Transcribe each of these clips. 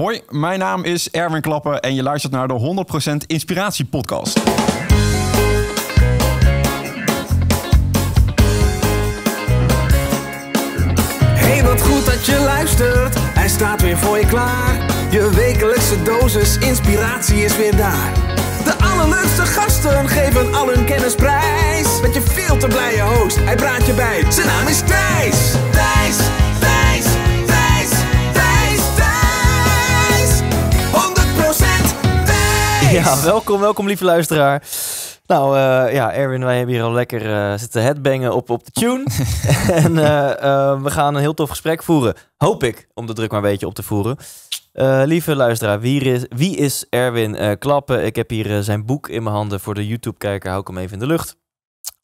Hoi, mijn naam is Erwin Klappen en je luistert naar de 100% Inspiratie Podcast. Hey, wat goed dat je luistert. Hij staat weer voor je klaar. Je wekelijkse dosis inspiratie is weer daar. De allerleukste gasten geven al hun kennis prijs. Met je veel te blije host, hij praat je bij. Zijn naam is Thijs. Thijs. Ja, welkom, welkom lieve luisteraar. Nou eh, ja, Erwin, wij hebben hier al lekker uh, zitten headbangen op, op de tune. en eh, we gaan een heel tof gesprek voeren. Hoop ik, om de druk maar een beetje op te voeren. lieve luisteraar, wie is, wie is Erwin Klappen? Ik heb hier zijn boek in mijn handen voor de YouTube-kijker. Hou ik hem even in de lucht.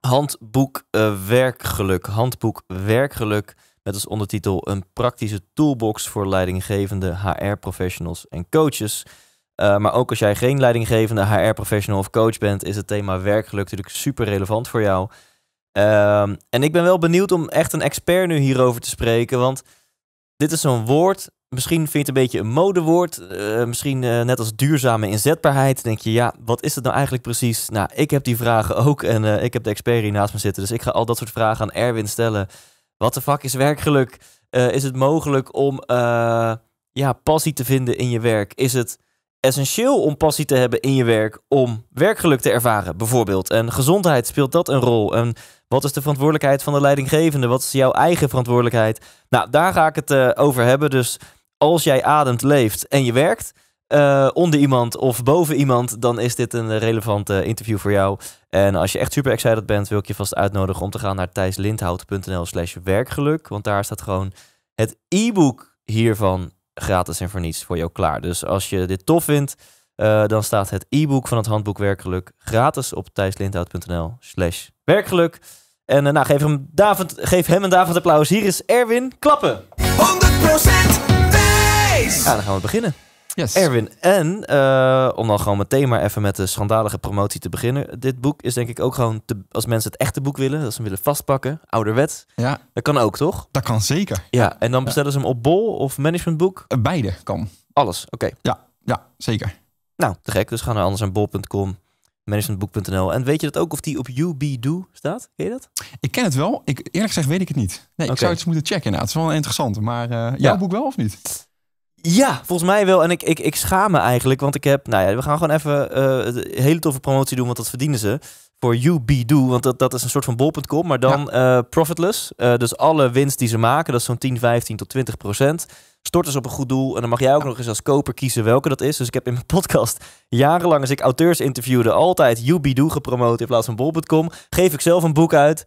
Handboek Werkgeluk. Handboek Werkgeluk. Met als ondertitel een praktische toolbox voor leidinggevende HR-professionals en coaches. Eh, maar ook als jij geen leidinggevende HR-professional of coach bent, is het thema werkgeluk natuurlijk super relevant voor jou. Ehm, en ik ben wel benieuwd om echt een expert nu hierover te spreken, want dit is zo'n woord. Misschien vind je het een beetje een modewoord. Eh, misschien eh, net als duurzame inzetbaarheid. Denk je, ja, wat is het nou eigenlijk precies? Nou, ik heb die vragen ook en ik heb de expert hier naast me zitten. Dus ik ga al dat soort vragen aan Erwin stellen. Wat de fuck is werkgeluk? is het mogelijk om ja, passie te vinden in je werk? Is het essentieel om passie te hebben in je werk om werkgeluk te ervaren, bijvoorbeeld? En gezondheid, speelt dat een rol? En wat is de verantwoordelijkheid van de leidinggevende? Wat is jouw eigen verantwoordelijkheid? Nou, daar ga ik het eh, over hebben. Dus als jij ademt, leeft en je werkt, eh, onder iemand of boven iemand, dan is dit een eh, relevant interview voor jou. En als je echt super excited bent, wil ik je vast uitnodigen om te gaan naar thijslindhout.nl slash werkgeluk. Want daar staat gewoon het e-book hiervan gratis en voor niets voor jou klaar. Dus als je dit tof vindt, eh, dan staat het e-book van het handboek Werkgeluk gratis op thijslindhout.nl slash werkgeluk. En eh, nou, geef hem, David, geef hem een David applaus. Hier is Erwin Klappen. 100% Ja, dan gaan we beginnen. Yes. Erwin, en eh, om dan gewoon meteen maar even met de schandalige promotie te beginnen. Dit boek is denk ik ook gewoon, te, als mensen het echte boek willen, als ze willen vastpakken, ouderwet. Ja. Dat kan ook, toch? Dat kan zeker. Ja, en dan bestellen ze hem op Bol of managementboek? Eh, beide kan. Alles, oké. Ja, ja, zeker. Nou, te gek. Dus ga naar anders aan bol.com, managementboek.nl. En weet je dat ook of die op UBDO staat? Ken je dat? Ik ken het wel. Ik, eerlijk gezegd weet ik het niet. Nee, ik zou het eens moeten checken Nou, Het is wel interessant. Maar eh, jouw boek wel of niet? Ja, volgens mij wel. En ik, ik, ik schaam me eigenlijk, want ik heb... Nou ja, we gaan gewoon even een eh, hele toffe promotie doen, want dat verdienen ze. Voor Do, want dat, dat is een soort van bol.com, maar dan eh, profitless. Eh, dus alle winst die ze maken, dat is zo'n 10, 15 tot 20 procent. Storten ze op een goed doel. En dan mag jij ook nog eens als koper kiezen welke dat is. Dus ik heb in mijn podcast jarenlang, als ik auteurs interviewde, altijd Do gepromoot in plaats van bol.com. Geef ik zelf een boek uit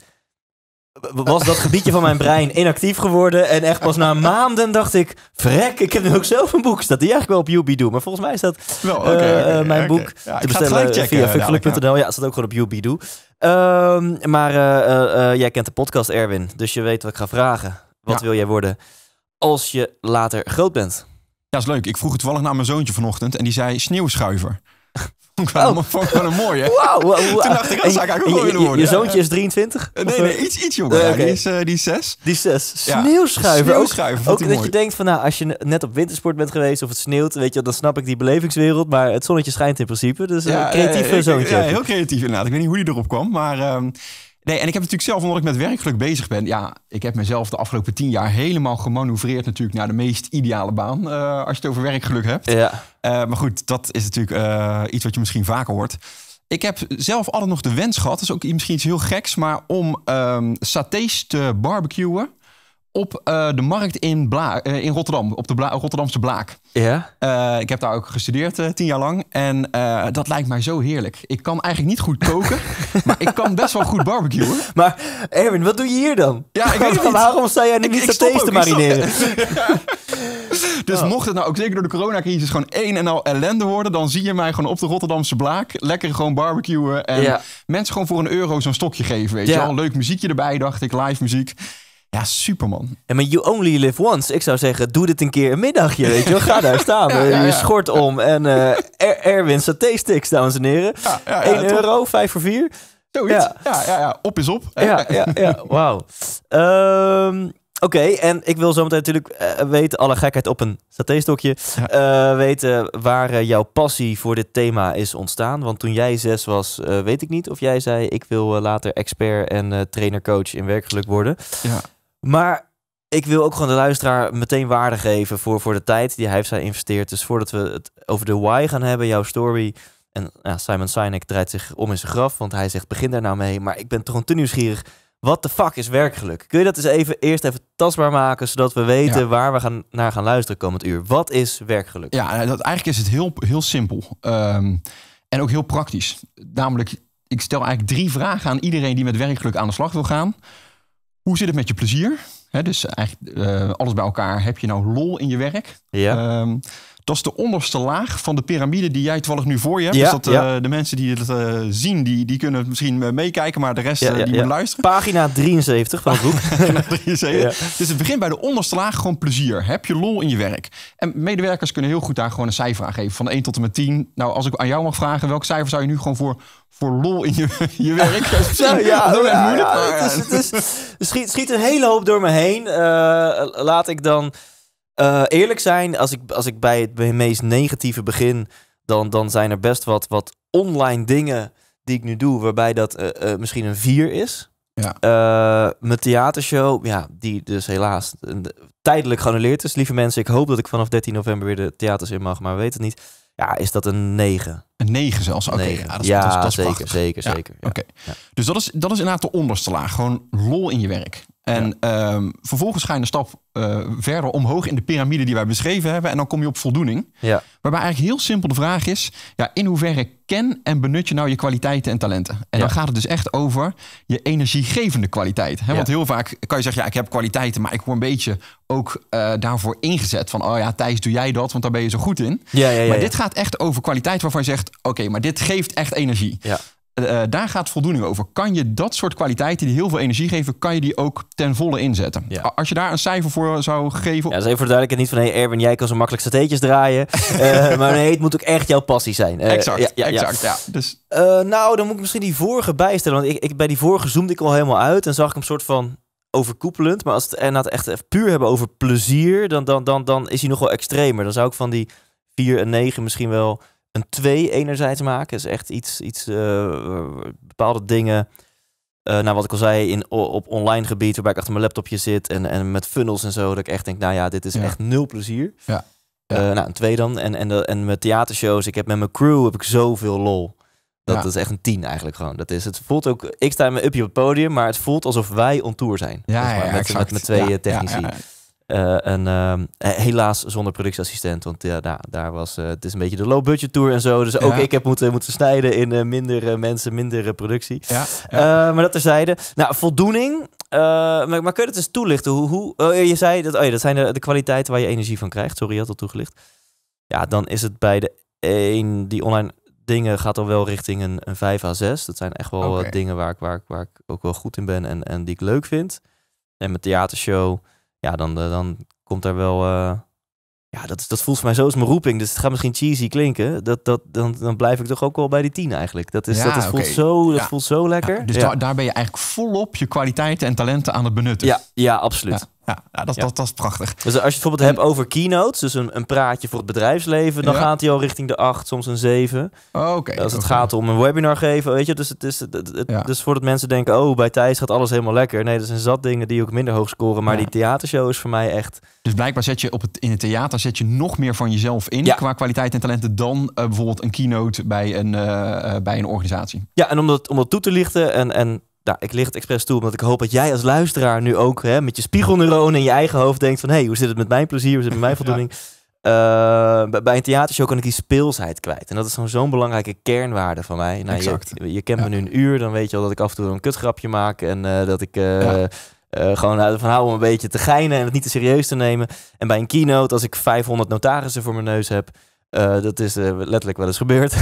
was dat gebiedje van mijn brein inactief geworden. En echt pas na maanden dacht ik... Vrek, ik heb nu ook zelf een boek. Staat die eigenlijk wel op Ubi Maar volgens mij is dat well, okay, eh, okay, eh, mijn boek ja, te bestellen via fikgeluk.nl. Eh, ja, het staat ook gewoon op Ubi ehm, maar jij kent de podcast, Erwin. Dus je weet wat ik ga vragen. Wat wil jij worden als je later groot bent? Ja, is leuk. Ik vroeg het toevallig naar mijn zoontje vanochtend. En die zei sneeuwschuiver. Ik oh. vond een mooie. Wow, wow, wow. Toen dacht ik, dat oh, zou ik eigenlijk ook willen worden. Je, zoontje is 23? Eh, nee, nee, eh, iets, iets jonger. Uh, die, is, uh, die is 6. Die is 6. Sneeuwschuiven. Ja, sneeuwschuiven ook, ook dat je denkt van, nou, als je net op wintersport bent geweest of het sneeuwt, weet je, dan snap ik die belevingswereld. Maar het zonnetje schijnt in principe. Dus een ja, creatief uh, zoontje. Ja, heel creatief inderdaad. Ik weet niet hoe die erop kwam, maar... Ehm, Nee, en ik heb natuurlijk zelf, omdat ik met werkgeluk bezig ben... ja, ik heb mezelf de afgelopen tien jaar helemaal gemanoeuvreerd... natuurlijk naar de meest ideale baan, eh, als je het over werkgeluk hebt. Ja. Eh, maar goed, dat is natuurlijk eh, iets wat je misschien vaker hoort. Ik heb zelf altijd nog de wens gehad, dat is ook misschien iets heel geks... maar om um, satés te barbecuen op eh, de markt in, Bla eh, in Rotterdam, op de Rotterdamse Blaak. Ja. Eh, ik heb daar ook gestudeerd tien jaar lang en dat lijkt mij zo heerlijk. Ik kan eigenlijk niet goed koken, maar ik kan best wel goed barbecuen. Maar Erwin, wat doe je hier dan? Ja, ik Waarom sta jij nu niet dat te marineren? dus oh. mocht het nou ook zeker door de coronacrisis gewoon één en al ellende worden, dan zie je mij gewoon op de Rotterdamse Blaak lekker gewoon barbecuen en mensen gewoon voor een euro zo'n stokje geven, weet je wel. Leuk muziekje erbij, dacht ik, live muziek. Ja, superman. en maar you only live once. Ik zou zeggen, doe dit een keer een middagje, weet je wel. Ga daar staan, je schort om. En uh, Erwin saté-sticks, dames en heren. 1 euro, 5 voor 4. Zoiets. Ja. Ja, ja, op is op. Ja, ja, ja. wauw. Ehm, oké, en ik wil zometeen natuurlijk eh, weten, alle gekheid op een satéstokje, uh, weten waar jouw passie voor dit thema is ontstaan. Want toen jij zes was, weet ik niet of jij zei, ik wil later expert en trainer-coach in werkgeluk worden. Ja. Maar ik wil ook gewoon de luisteraar meteen waarde geven voor, voor de tijd die hij heeft zijn Dus voordat we het over de why gaan hebben, jouw story. En ja, Simon Sinek draait zich om in zijn graf, want hij zegt begin daar nou mee. Maar ik ben toch te nieuwsgierig. Wat de fuck is werkgeluk? Kun je dat eens even eerst even tastbaar maken, zodat we weten waar we gaan, naar gaan luisteren komend uur? Wat is werkgeluk? Ja, nou, dat, eigenlijk is het heel, heel simpel. Ehm, en ook heel praktisch. Namelijk, ik stel eigenlijk drie vragen aan iedereen die met werkgeluk aan de slag wil gaan. Hoe zit het met je plezier? dus eigenlijk eh, alles bij elkaar. Heb je nou lol in je werk? Ja. Ehm, dat is de onderste laag van de piramide die jij toevallig nu voor je hebt. dus dat eh, de mensen die het eh, zien, die, die kunnen misschien eh, meekijken, maar de rest die moet luisteren. Pagina 73 van het boek. Dus het begint bij de onderste laag gewoon plezier. Heb je lol in je werk? En medewerkers kunnen heel goed daar gewoon een cijfer aan geven. Van 1 tot en met 10. Nou, als ik aan jou mag vragen, welk cijfer zou je nu gewoon voor, voor lol in je, je werk? ja, dat is moeilijk. Het schiet, schiet een hele hoop door me heen. laat ik dan... Eh, eerlijk zijn, als ik, als ik bij het meest negatieve begin, dan, dan zijn er best wat, wat online dingen die ik nu doe, waarbij dat eh, eh, misschien een 4 is. Ja. mijn theatershow, ja, die dus helaas tijdelijk geannuleerd is. Lieve mensen, ik hoop dat ik vanaf 13 november weer de theaters in mag, maar weet het niet. Ja, is dat een 9? Een 9 zelfs? Oké, ja, dat is, ja, dat is, zeker, zeker, zeker, Oké, dus dat is, dat is inderdaad de onderste laag. Gewoon lol in je werk. En ehm, vervolgens ga je een stap eh, verder omhoog in de piramide die wij beschreven hebben. En dan kom je op voldoening. Ja. Waarbij eigenlijk heel simpel de vraag is: ja, in hoeverre ken en benut je nou je kwaliteiten en talenten? En dan gaat het dus echt over je energiegevende kwaliteit. Hè? Want heel vaak kan je zeggen: ja, ik heb kwaliteiten, maar ik word een beetje ook eh, daarvoor ingezet. Van, oh ja, Thijs, doe jij dat, want daar ben je zo goed in. maar dit gaat echt over kwaliteit waarvan je zegt: oké, maar dit geeft echt energie. Eh, eh, daar gaat voldoening over. Kan je dat soort kwaliteiten die heel veel energie geven, kan je die ook ten volle inzetten? Als je daar een cijfer voor eh, zou geven. Ja, dat is even voor duidelijkheid niet van hey Erwin, jij kan zo makkelijk satéetjes draaien. maar nee, het moet ook echt jouw passie zijn. exact, ja, ja, exact. Ja. Dus... nou, dan moet ik misschien die vorige bijstellen. Want ik, bij die vorige zoomde ik al helemaal uit en zag ik hem soort van overkoepelend. Maar als het het echt puur hebben over plezier, dan, dan, dan, dan is hij nog wel extremer. Dan zou ik van die 4 en 9 misschien wel een twee enerzijds maken. Is echt iets, iets eh, bepaalde dingen. Uh, nou, wat ik al zei, in, op online gebied, waarbij ik achter mijn laptopje zit en, en met funnels en zo, dat ik echt denk, nou ja, dit is echt nul plezier. Ja. Eh, nou, een twee dan. En, en, de, en met theatershows, ik heb met mijn crew heb ik zoveel lol. Dat, is echt een tien eigenlijk gewoon. Dat is, het voelt ook, ik sta in mijn upje op het podium, maar het voelt alsof wij on tour zijn. Ja, zeg maar, met, met, mijn twee technici. Eh, en ehm, eh, helaas zonder productieassistent, want ja, nou, daar, was uh, het is een beetje de low budget tour en zo. Dus ook ik heb moeten, moeten snijden in minder mensen, minder productie. Ja, maar dat terzijde. Nou, voldoening. Maar, maar, kun je het eens toelichten? Hoe, hoe oh, je zei dat, oh ja, dat zijn de, de kwaliteiten waar je energie van krijgt. Sorry, je had dat toegelicht. Ja, dan is het bij de een die online dingen gaat al wel richting een, een 5 a 6. Dat zijn echt wel dingen waar ik, waar, waar ik ook wel goed in ben en, en die ik leuk vind. En mijn theatershow ja, dan, eh, dan komt daar wel. Eh, ja, dat, dat voelt voor mij zo als mijn roeping. Dus het gaat misschien cheesy klinken. Dat, dat, dan, dan blijf ik toch ook wel bij die tien eigenlijk. Dat, is, dat, is, voelt, zo, dat voelt zo lekker. Ja, dus daar, daar ben je eigenlijk volop je kwaliteiten en talenten aan het benutten. Ja, ja absoluut. Ja, nou, dat, Dat, dat is prachtig. Dus als je het bijvoorbeeld hebt over keynotes, dus een, een praatje voor het bedrijfsleven, dan gaat hij al richting de 8, soms een 7. Als het gaat om een webinar geven, weet je. Dus, het is, het, dus voordat mensen denken, oh, bij Thijs gaat alles helemaal lekker. Nee, er zijn zat dingen die ook minder hoog scoren. Maar die theatershow is voor mij echt... Dus blijkbaar zet je op het, in het theater zet je nog meer van jezelf in qua kwaliteit en talenten dan eh, bijvoorbeeld een keynote bij een, eh, eh, bij een organisatie. Ja, en om dat, om dat toe te lichten en, en nou, ik licht expres toe, omdat ik hoop dat jij als luisteraar nu ook hè, met je spiegelneuronen in je eigen hoofd denkt van... hé, hey, hoe zit het met mijn plezier, hoe zit het met mijn voldoening? Eh, ja. bij een theatershow kan ik die speelsheid kwijt. En dat is zo'n zo'n belangrijke kernwaarde van mij. Nou, Je, je kent me nu een uur, dan weet je al dat ik af en toe een kutgrapje maak en eh, dat ik... Eh, gewoon van hou om een beetje te geinen en het niet te serieus te nemen. En bij een keynote, als ik 500 notarissen voor mijn neus heb, eh, dat is eh, letterlijk wel eens gebeurd.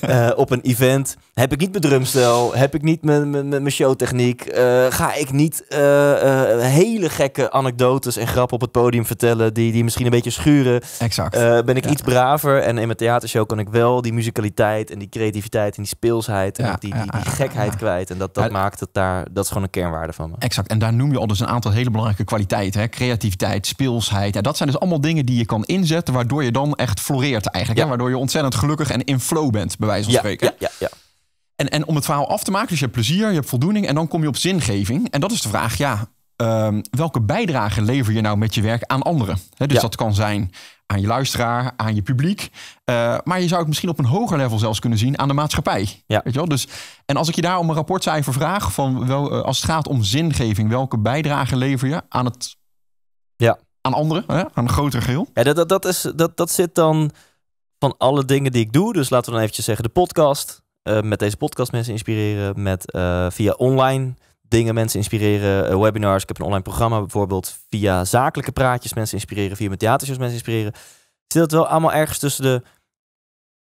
Eh, op een event heb ik niet mijn drumstel, heb ik niet mijn, mijn, showtechniek, ga ik niet hele gekke anekdotes en grappen op het podium vertellen die, die misschien een beetje schuren. Exact. ben ik iets braver en in mijn theatershow kan ik wel die musicaliteit en die creativiteit en die speelsheid en die, die, die, gekheid kwijt. En dat, dat maakt het daar, dat is gewoon een kernwaarde van me. Exact. En daar noem je al dus een aantal hele belangrijke kwaliteiten. Hè? Creativiteit, speelsheid. Ja, dat zijn dus allemaal dingen die je kan inzetten waardoor je dan echt floreert eigenlijk. Ja. Waardoor je ontzettend gelukkig en in flow bent, bij wijze van spreken. Ja, ja, ja. En, en om het verhaal af te maken, dus je hebt plezier, je hebt voldoening en dan kom je op zingeving. En dat is de vraag, ja, ehm, welke bijdrage lever je nou met je werk aan anderen? He, dus dat kan zijn aan je luisteraar, aan je publiek. Eh, maar je zou het misschien op een hoger level zelfs kunnen zien aan de maatschappij. Ja. Weet je wel? Dus, en als ik je daar om een rapportcijfer vraag, van wel, eh, als het gaat om zingeving, welke bijdrage lever je aan het ja aan anderen, aan een groter geheel. Ja, dat, dat, dat, is, dat, dat zit dan van alle dingen die ik doe. Dus laten we dan eventjes zeggen de podcast. Eh, met deze podcast mensen inspireren. Met, eh, via online dingen mensen inspireren. Eh, webinars. Ik heb een online programma bijvoorbeeld. Via zakelijke praatjes mensen inspireren. Via mijn theatershows mensen inspireren. Zit dat wel allemaal ergens tussen de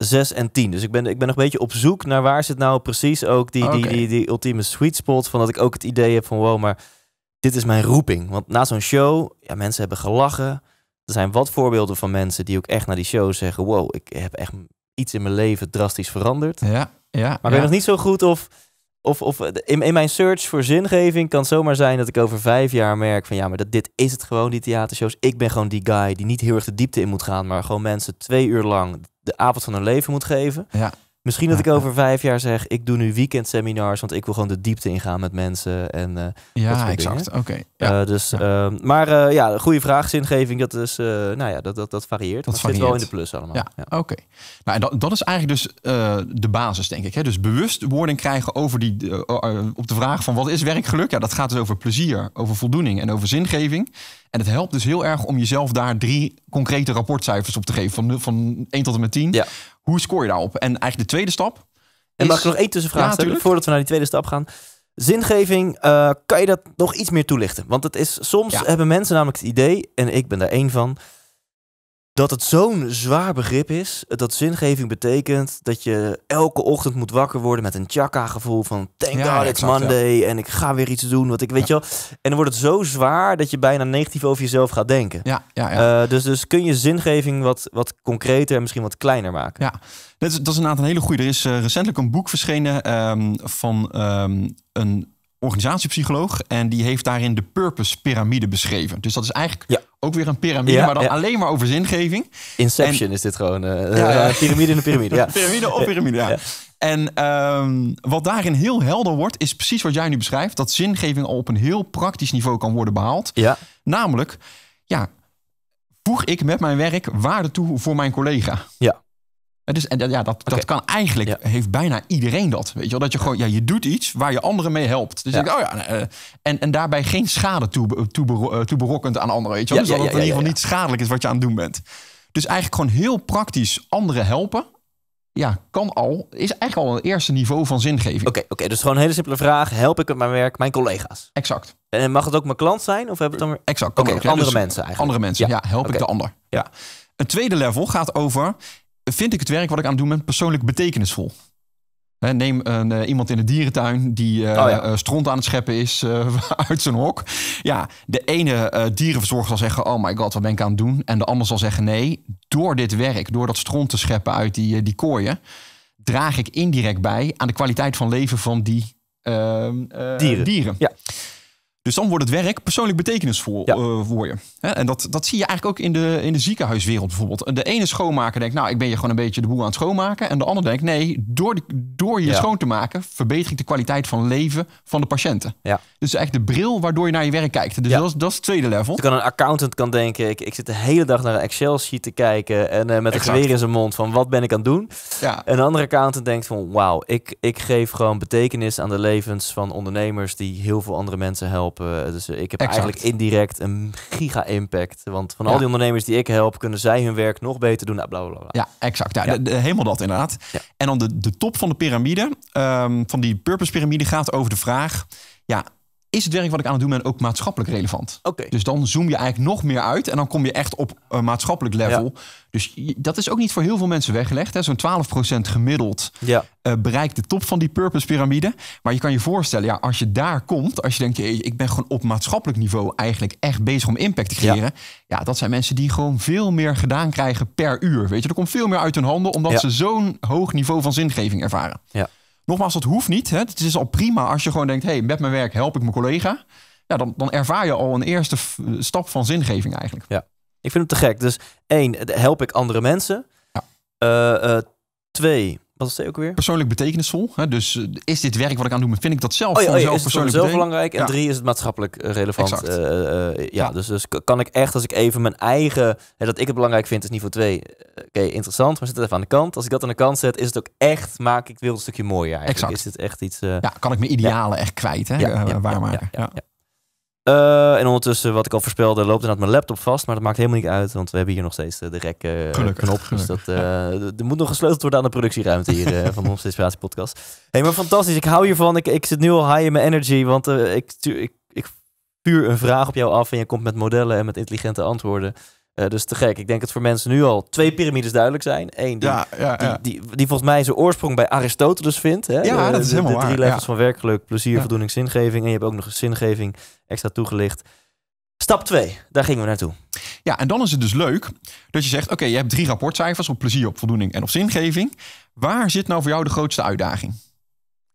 6 en 10. Dus ik ben, ik ben nog een beetje op zoek naar waar zit nou precies ook die, die, die, die ultieme sweet spot. Van dat ik ook het idee heb van wow, maar dit is mijn roeping. Want na zo'n show, ja, mensen hebben gelachen. Er zijn wat voorbeelden van mensen die ook echt naar die show zeggen: Wow, ik heb echt iets in mijn leven drastisch veranderd. Ja, ja, maar ik ja. weet nog niet zo goed of. Of, of eh, in, in mijn search voor zingeving kan zomaar zijn dat ik over vijf jaar merk van ja, maar dat, dit is het gewoon, die theatershows. Ik ben gewoon die guy die niet heel erg de diepte in moet gaan, maar gewoon mensen twee uur lang de avond van hun leven moet geven. Ja. Misschien dat ik over vijf jaar zeg, ik doe nu weekendseminars, want ik wil gewoon de diepte ingaan met mensen. En, eh, ja, exact. Oké. Ja. Eh, dus, ehm, maar eh, ja, goede vraag, zingeving, dat, is, nou ja, dat, dat, dat varieert. Dat zit wel in de plus allemaal. Ja, oké. Nou, en dat, dat is eigenlijk dus de basis, denk ik. Hè? Dus bewustwording krijgen over die, op de vraag van wat is werkgeluk? Ja, dat gaat dus over plezier, over voldoening en over zingeving. En het helpt dus heel erg om jezelf daar drie concrete rapportcijfers op te geven, van, van 1 tot en met 10. Ja. Hoe scoor je daarop? En eigenlijk de tweede stap. En mag ik nog één tussenvraag stellen voordat we naar die tweede stap gaan? Zingeving, eh, kan je dat nog iets meer toelichten? Want het is, soms hebben mensen namelijk het idee, en ik ben daar één van, dat het zo'n zwaar begrip is, dat zingeving betekent dat je elke ochtend moet wakker worden met een chakka-gevoel van thank god it's Monday en ik ga weer iets doen wat ik weet je wel. En dan wordt het zo zwaar dat je bijna negatief over jezelf gaat denken. Ja, ja, eh, dus, dus kun je zingeving wat, wat concreter en misschien wat kleiner maken. Ja, dat is, dat is een aantal hele goede. Er is eh, recentelijk een boek verschenen ehm, van ehm, een organisatiepsycholoog. En die heeft daarin de purpose piramide beschreven. Dus dat is eigenlijk ook weer een piramide, maar dan alleen maar over zingeving. Inception is dit gewoon. Eh, eh, piramide in de piramide. Ja. piramide op piramide, ja. En ehm, wat daarin heel helder wordt, is precies wat jij nu beschrijft. Dat zingeving al op een heel praktisch niveau kan worden behaald. Namelijk, ja, voeg ik met mijn werk waarde toe voor mijn collega? Ja. Dus, en ja, dat, dat kan eigenlijk, heeft bijna iedereen dat. Weet je wel, dat je gewoon, ja, je doet iets waar je anderen mee helpt. Dus oh ja, nou, eh, en, en daarbij geen schade toe, toe, eh, aan anderen. Weet je wel? dus dat het in ieder geval niet schadelijk is wat je aan het doen bent. Dus eigenlijk gewoon heel praktisch anderen helpen. Ja, kan al. Is eigenlijk al een eerste niveau van zingeving. Oké, oké dus gewoon een hele simpele vraag. Help ik met mijn werk mijn collega's? Exact. En mag het ook mijn klant zijn? Of heb ik het dan... Exact. andere dus mensen eigenlijk. Andere mensen, ja. help ik de ander. Ja. Een tweede level gaat over vind ik het werk wat ik aan het doen ben persoonlijk betekenisvol? neem een, eh, iemand in de dierentuin die uh, stront aan het scheppen is uit zijn hok. Ja, de ene dierenverzorger zal zeggen: Oh my god, wat ben ik aan het doen? En de ander zal zeggen: Nee, door dit werk, door dat stront te scheppen uit die, die kooien, draag ik indirect bij aan de kwaliteit van leven van die ehm, dieren. dieren. Ja. Dus dan wordt het werk persoonlijk betekenisvol eh, voor je. Hè? En dat, dat zie je eigenlijk ook in de, in de ziekenhuiswereld bijvoorbeeld. De ene schoonmaker denkt, nou, ik ben je gewoon een beetje de boel aan het schoonmaken. En de ander denkt, nee, door, door je schoon te maken, verbeter ik de kwaliteit van leven van de patiënten. Ja. Dus echt de bril waardoor je naar je werk kijkt. Dus ja. dat, is, dat is het tweede level. Dus kan een accountant kan denken, ik, ik zit de hele dag naar een Excel-sheet te kijken en eh, met een geweer in zijn mond van wat ben ik aan het doen. Ja. Een andere accountant denkt van wauw, ik, ik geef gewoon betekenis aan de levens van ondernemers die heel veel andere mensen helpen. Dus eh, ik heb eigenlijk indirect een giga-impact. Want van al die ondernemers die ik help, kunnen zij hun werk nog beter doen. Nou, bla, Ja, exact. Ja, de, helemaal dat inderdaad. En dan de, de top van de piramide, ehm, van die purpose piramide gaat over de vraag, ja, is het werk wat ik aan het doen ben ook maatschappelijk relevant? Dus dan zoom je eigenlijk nog meer uit en dan kom je echt op eh, maatschappelijk level. Ja. Dus dat is ook niet voor heel veel mensen weggelegd. Zo'n 12% gemiddeld ja. Eh, bereikt de top van die purpose piramide. Maar je kan je voorstellen, ja, als je daar komt, als je denkt, je, ik ben gewoon op maatschappelijk niveau eigenlijk echt bezig om impact te creëren. Ja. ja. dat zijn mensen die gewoon veel meer gedaan krijgen per uur. Weet je, er komt veel meer uit hun handen omdat ze zo'n hoog niveau van zingeving ervaren. Ja. Nogmaals, dat hoeft niet. Hè. Het is al prima als je gewoon denkt: hey, met mijn werk help ik mijn collega. Ja, dan, dan ervaar je al een eerste stap van zingeving eigenlijk. Ja, ik vind het te gek. Dus één, help ik andere mensen. Ja. Eh, eh, twee, wat was het ook weer? Persoonlijk betekenisvol. Hè? Dus eh, is dit werk wat ik aan doe, vind ik dat zelf oh, ja, oh is het zelf belangrijk? En drie, is het maatschappelijk eh, relevant? Eh, ja, Dus, dus kan ik echt als ik even mijn eigen... dat ik het belangrijk vind is niveau 2. Oké, interessant, maar zet het even aan de kant. Als ik dat aan de kant zet, is het ook echt... maak ik het wereld een stukje mooier eigenlijk. Exact. Is het echt iets... ja, kan ik mijn idealen echt kwijt, hè? waarmaken. ja. Eh, en ondertussen, wat ik al voorspelde, loopt inderdaad mijn laptop vast. Maar dat maakt helemaal niet uit, want we hebben hier nog steeds de rek eh, knop. Dus dat, er eh, moet nog gesleuteld worden aan de productieruimte hier van onze Inspiratie Podcast. hey, maar fantastisch. Ik hou hiervan. Ik, ik zit nu al high in mijn energy, want ik, ik, ik, puur een vraag op jou af en je komt met modellen en met intelligente antwoorden. Eh, dus te gek. Ik denk dat voor mensen nu al twee piramides duidelijk zijn. Eén die, Die, die, volgens mij zijn oorsprong bij Aristoteles vindt. Hè? Ja, dat is helemaal de, de drie levels van werkelijk, plezier, voldoening, zingeving. En je hebt ook nog zingeving extra toegelicht. Stap 2, daar gingen we naartoe. Ja, en dan is het dus leuk dat je zegt... oké, je hebt drie rapportcijfers op plezier, op voldoening en op zingeving. Waar zit nou voor jou de grootste uitdaging?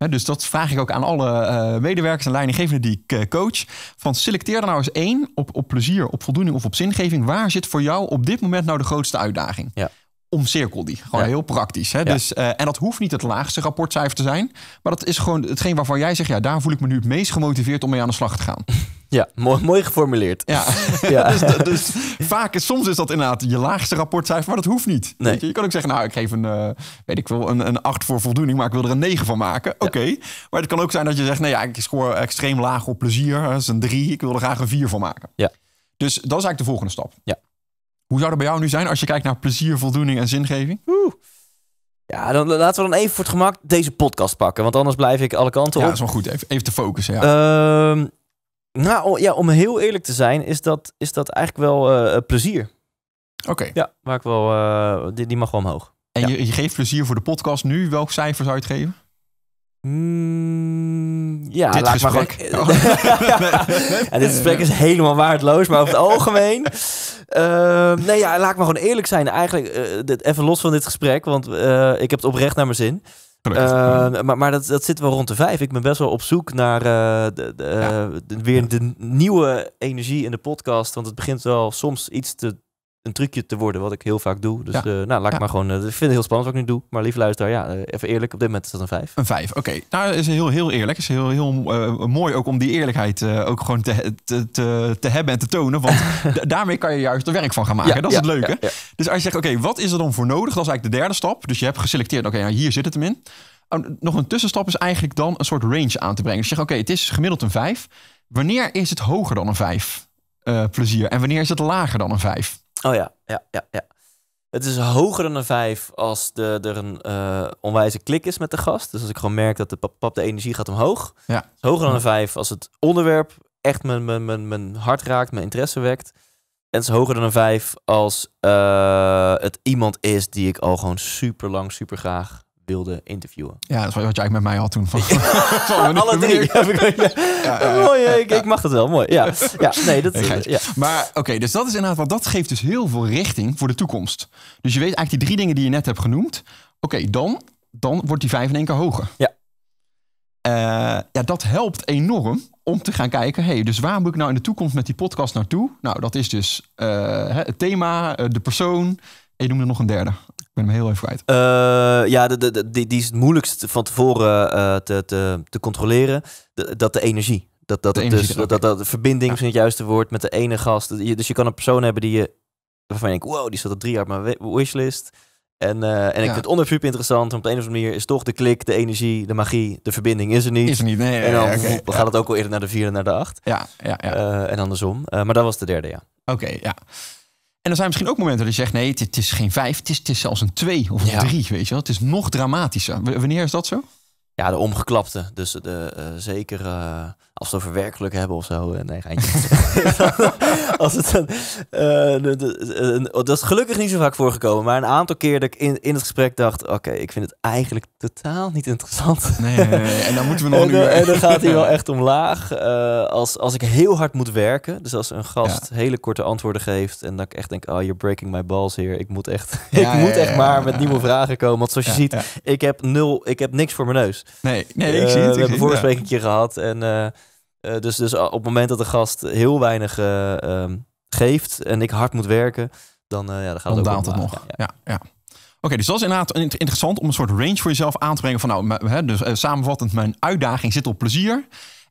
dus dat vraag ik ook aan alle eh, medewerkers en leidinggevenden die ik eh, coach. Van selecteer er nou eens één op, op plezier, op voldoening of op zingeving. Waar zit voor jou op dit moment nou de grootste uitdaging? Ja omcirkel die. Gewoon heel praktisch. Hè? Dus, eh, en dat hoeft niet het laagste rapportcijfer te zijn. Maar dat is gewoon hetgeen waarvan jij zegt... ja, daar voel ik me nu het meest gemotiveerd om mee aan de slag te gaan. Ja, mooi, mooi geformuleerd. Ja, ja. dus, dus, vaak is, soms is dat inderdaad je laagste rapportcijfer, maar dat hoeft niet. je? kan ook zeggen, nou, ik geef een, eh, weet ik wel, een, een 8 voor voldoening, maar ik wil er een 9 van maken. Oké, maar het kan ook zijn dat je zegt, nee, ja, ik scoor extreem laag op plezier, dat is een 3, ik wil er graag een 4 van maken. Ja. Dus dat is eigenlijk de volgende stap. Ja. Hoe zou dat bij jou nu zijn als je kijkt naar plezier, voldoening en zingeving? Oeh. Ja, dan laten we dan even voor het gemak deze podcast pakken. Want anders blijf ik alle kanten op. Ja, is wel goed. Even, even te focussen. Ja. Ehm, nou ja, om heel eerlijk te zijn, is dat, is dat eigenlijk wel eh, eh, plezier. Oké. Ja, waar ik wel, eh, die, die, mag wel omhoog. En je, je geeft plezier voor de podcast nu. Welk cijfer zou je het geven? Mm, ja, dit laat gesprek. Maar en oh. dit gesprek is helemaal waardeloos, maar over het algemeen. Ehm, nee, ja, laat ik maar gewoon eerlijk zijn. Eigenlijk, eh, dit, even los van dit gesprek, want eh, ik heb het oprecht naar mijn zin. Ehm, maar, maar dat, dat zit wel rond de vijf. Ik ben best wel op zoek naar eh, de, de, weer de nieuwe energie in de podcast. Want het begint wel soms iets te een trucje te worden, wat ik heel vaak doe. Dus eh, nou, laat ik maar gewoon. Eh, ik vind het heel spannend wat ik nu doe. Maar lief luister, ja, eh, even eerlijk, op dit moment is dat een vijf. Een vijf, oké. Okay. Nou, is heel, heel eerlijk. Is heel, heel mooi ook om die eerlijkheid ook gewoon te, te, te, hebben en te tonen. Want daarmee kan je juist er werk van gaan maken. dat is het leuke. Dus als je zegt, oké, wat is er dan voor nodig? Dat is eigenlijk de derde stap. Dus je hebt geselecteerd, oké, nou, hier zit het hem in. Oh, nog een tussenstap is eigenlijk dan een soort range aan te brengen. Dus je zegt, oké, het is gemiddeld een vijf. Wanneer is het hoger dan een vijf? plezier. En wanneer is het lager dan een vijf? Oh ja, ja, ja, ja. Het is hoger dan een 5 als de, er een eh, onwijze klik is met de gast. Dus als ik gewoon merk dat de pap, de energie gaat omhoog. Ja. hoger dan een 5 als het onderwerp echt mijn, mijn, mijn, mijn hart raakt, mijn interesse wekt. En het is hoger dan een 5 als eh, het iemand is die ik al gewoon super lang, super graag wilde interviewen. Ja, dat was wat jij met mij al toen van. Alle drie. ik, mooi, ik, mag het wel, mooi. Ja, ja nee, dat ja. Maar oké, dus dat is inderdaad wat dat geeft dus heel veel richting voor de toekomst. Dus je weet eigenlijk die drie dingen die je net hebt genoemd. Oké, dan, dan wordt die vijf in één keer hoger. Ja. Eh, ja, dat helpt enorm om te gaan kijken, hey, dus waar moet ik nou in de toekomst met die podcast naartoe? Nou, dat is dus eh, het thema, eh, de persoon, en je er nog een derde. Ik ben hem heel even kwijt. Eh, ja, de, die, die is het moeilijkst van tevoren eh, te, te, te controleren. dat de energie. Dat, dat, de dus, dat, dat, de verbinding ja. het juiste woord met de ene gast. dus je kan een persoon hebben die je, waarvan je denkt, wow, die zat er drie jaar op mijn wishlist. En, eh, en ik vind het onderwerp interessant. Op de een of andere manier is toch de klik, de energie, de magie, de verbinding is er niet. Is er niet, nee. En dan gaat het ook al eerder naar de vierde en naar de acht. Ja, ja, ja. en andersom. maar dat was de derde, ja. Oké, ja en er zijn misschien ook momenten dat je zegt: nee, het is geen vijf, het is, het is zelfs een twee of een drie. Weet je wel? Het is nog dramatischer. wanneer is dat zo? Ja, de omgeklapte. Dus de, uh, zeker. Eh, als we het werkelijk hebben of zo. Eh, nee, geintje. als het eh, oh, dat is gelukkig niet zo vaak voorgekomen. Maar een aantal keer dat ik in, in het gesprek dacht... oké, ik vind het eigenlijk totaal niet interessant. Nee, nee, nee. en dan moeten we nog nu dan, eh, en dan gaat hij wel echt omlaag. als, als ik heel hard moet werken... dus als een gast hele korte antwoorden geeft... en dat ik echt denk, oh, you're breaking my balls hier Ik moet echt, ik moet echt maar met nieuwe vragen komen. Want zoals je ziet, ik heb nul... ik heb niks voor mijn neus. Nee, nee ik zie het. Ik we een voorbesprekingje gehad en... Eh, dus, dus eh, op het moment dat de gast heel weinig eh, ehm, geeft en ik hard moet werken, dan, ja, dan gaat het Ontdaalt ook het nog. ja. ja. Oké, dus dat is inderdaad interessant om een soort range voor jezelf aan te brengen. Van nou, hè, dus, samenvattend, mijn uitdaging zit op plezier.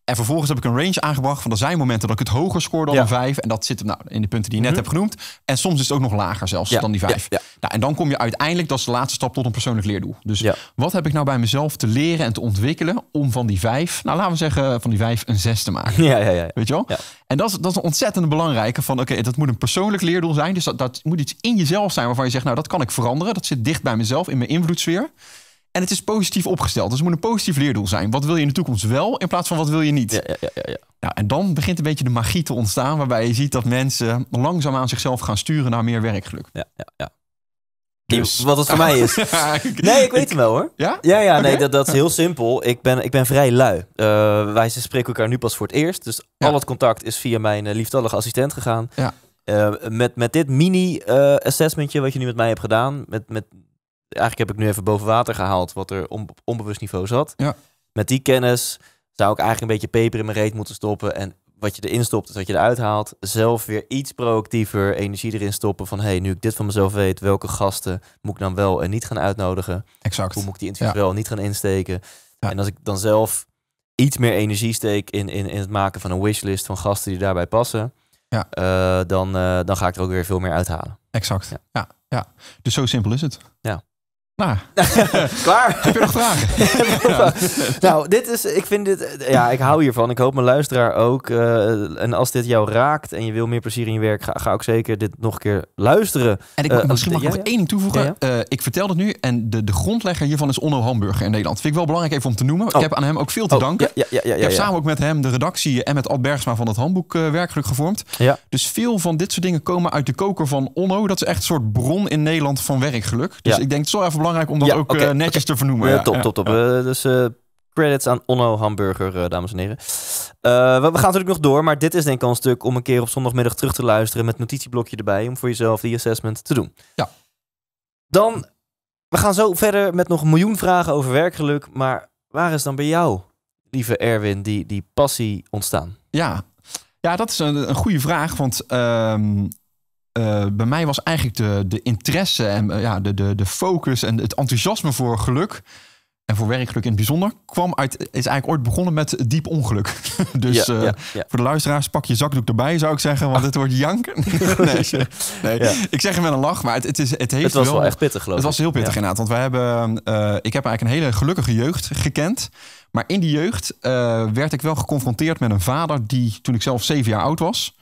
En vervolgens heb ik een range aangebracht. Van er zijn momenten dat ik het hoger scoorde dan een 5. En dat zit nou, in de punten die je net mhm. hebt genoemd. En soms is het ook nog lager zelfs dan die 5. Ja. Nou, en dan kom je uiteindelijk, dat is de laatste stap, tot een persoonlijk leerdoel. Dus wat heb ik nou bij mezelf te leren en te ontwikkelen om van die 5, nou laten we zeggen van die 5 een 6 te maken. Ja, ja, ja. Weet je wel? En dat is, dat is een ontzettend belangrijke van oké, dat moet een persoonlijk leerdoel zijn. Dus dat, dat moet iets in jezelf zijn waarvan je zegt, nou dat kan ik veranderen. Dat zit dicht bij mezelf, in mijn invloedssfeer. En het is positief opgesteld. Dus het moet een positief leerdoel zijn. Wat wil je in de toekomst wel in plaats van wat wil je niet? Ja, ja, ja, ja. Nou, en dan begint een beetje de magie te ontstaan. Waarbij je ziet dat mensen langzaam aan zichzelf gaan sturen naar meer werkgeluk. Ja, ja, ja. Dus- wat het voor mij is. Nee, ik weet het wel hoor. Ja? Ja, ja nee, dat, dat is heel simpel. Ik ben, ik ben vrij lui. Eh, wij spreken elkaar nu pas voor het eerst. Dus al het contact is via mijn uh, assistent gegaan. Ja. Eh, met, met dit mini-assessmentje wat je nu met mij hebt gedaan, met, met eigenlijk heb ik nu even boven water gehaald wat er op onbewust niveau zat. Ja. Met die kennis zou ik eigenlijk een beetje peper in mijn reet moeten stoppen. En wat je erin stopt, is wat je eruit haalt. Zelf weer iets proactiever energie erin stoppen. Van hey, nu ik dit van mezelf weet, welke gasten moet ik dan wel en niet gaan uitnodigen? Exact. Hoe moet ik die interviews wel en niet gaan insteken? En als ik dan zelf iets meer energie steek in, in, in het maken van een wishlist van gasten die daarbij passen, ja. Eh, dan, eh, dan ga ik er ook weer veel meer uithalen. Exact. Ja. ja. Ja, dus zo simpel is het. Ja. Nou, klaar. Heb je nog vragen? ja. nou, dit is, ik vind dit, ja, ik hou hiervan. Ik hoop mijn luisteraar ook. Eh, en als dit jou raakt en je wil meer plezier in je werk, ga, ga ook zeker dit nog een keer luisteren. En ik, uh, misschien eh, mag ik nog één ding toevoegen. ik vertel het nu en de, de grondlegger hiervan is Onno Hamburger in Nederland. Vind ik wel belangrijk even om te noemen. Ik oh. heb aan hem ook veel te oh, danken. ik heb samen ook met hem de redactie en met Ad Bergsma van het handboek werkelijk gevormd. Dus veel van dit soort dingen komen uit de koker van Onno. Dat is echt een soort bron in Nederland van werkgeluk. Dus ik denk, het is wel even belangrijk belangrijk om dat ook eh, netjes te vernoemen. Ja, top, top, top. Eh, dus eh, credits aan Onno Hamburger, dames en heren. we, gaan natuurlijk nog door, maar dit is denk ik al een stuk om een keer op zondagmiddag terug te luisteren met notitieblokje erbij, om voor jezelf die assessment te doen. Ja. Dan, we gaan zo verder met nog een miljoen vragen over werkgeluk, maar waar is dan bij jou, lieve Erwin, die, die passie ontstaan? Ja, ja dat is een, een goede vraag, want ehm, eh, bij mij was eigenlijk de, de interesse en eh, ja, de, de, de focus en het enthousiasme voor geluk. En voor werkgeluk in het bijzonder kwam uit, is eigenlijk ooit begonnen met diep ongeluk. dus eh, voor de luisteraars, pak je zakdoek erbij, zou ik zeggen, want ah. het wordt janken. nee, ik zeg hem met een lach, maar het, het, is, het heeft. Het was wel, echt pittig, geloof ik. Het was heel pittig, inderdaad. Want wij hebben, ik heb eigenlijk een hele gelukkige jeugd gekend. Maar in die jeugd werd ik wel geconfronteerd met een vader die, toen ik zelf zeven jaar oud was,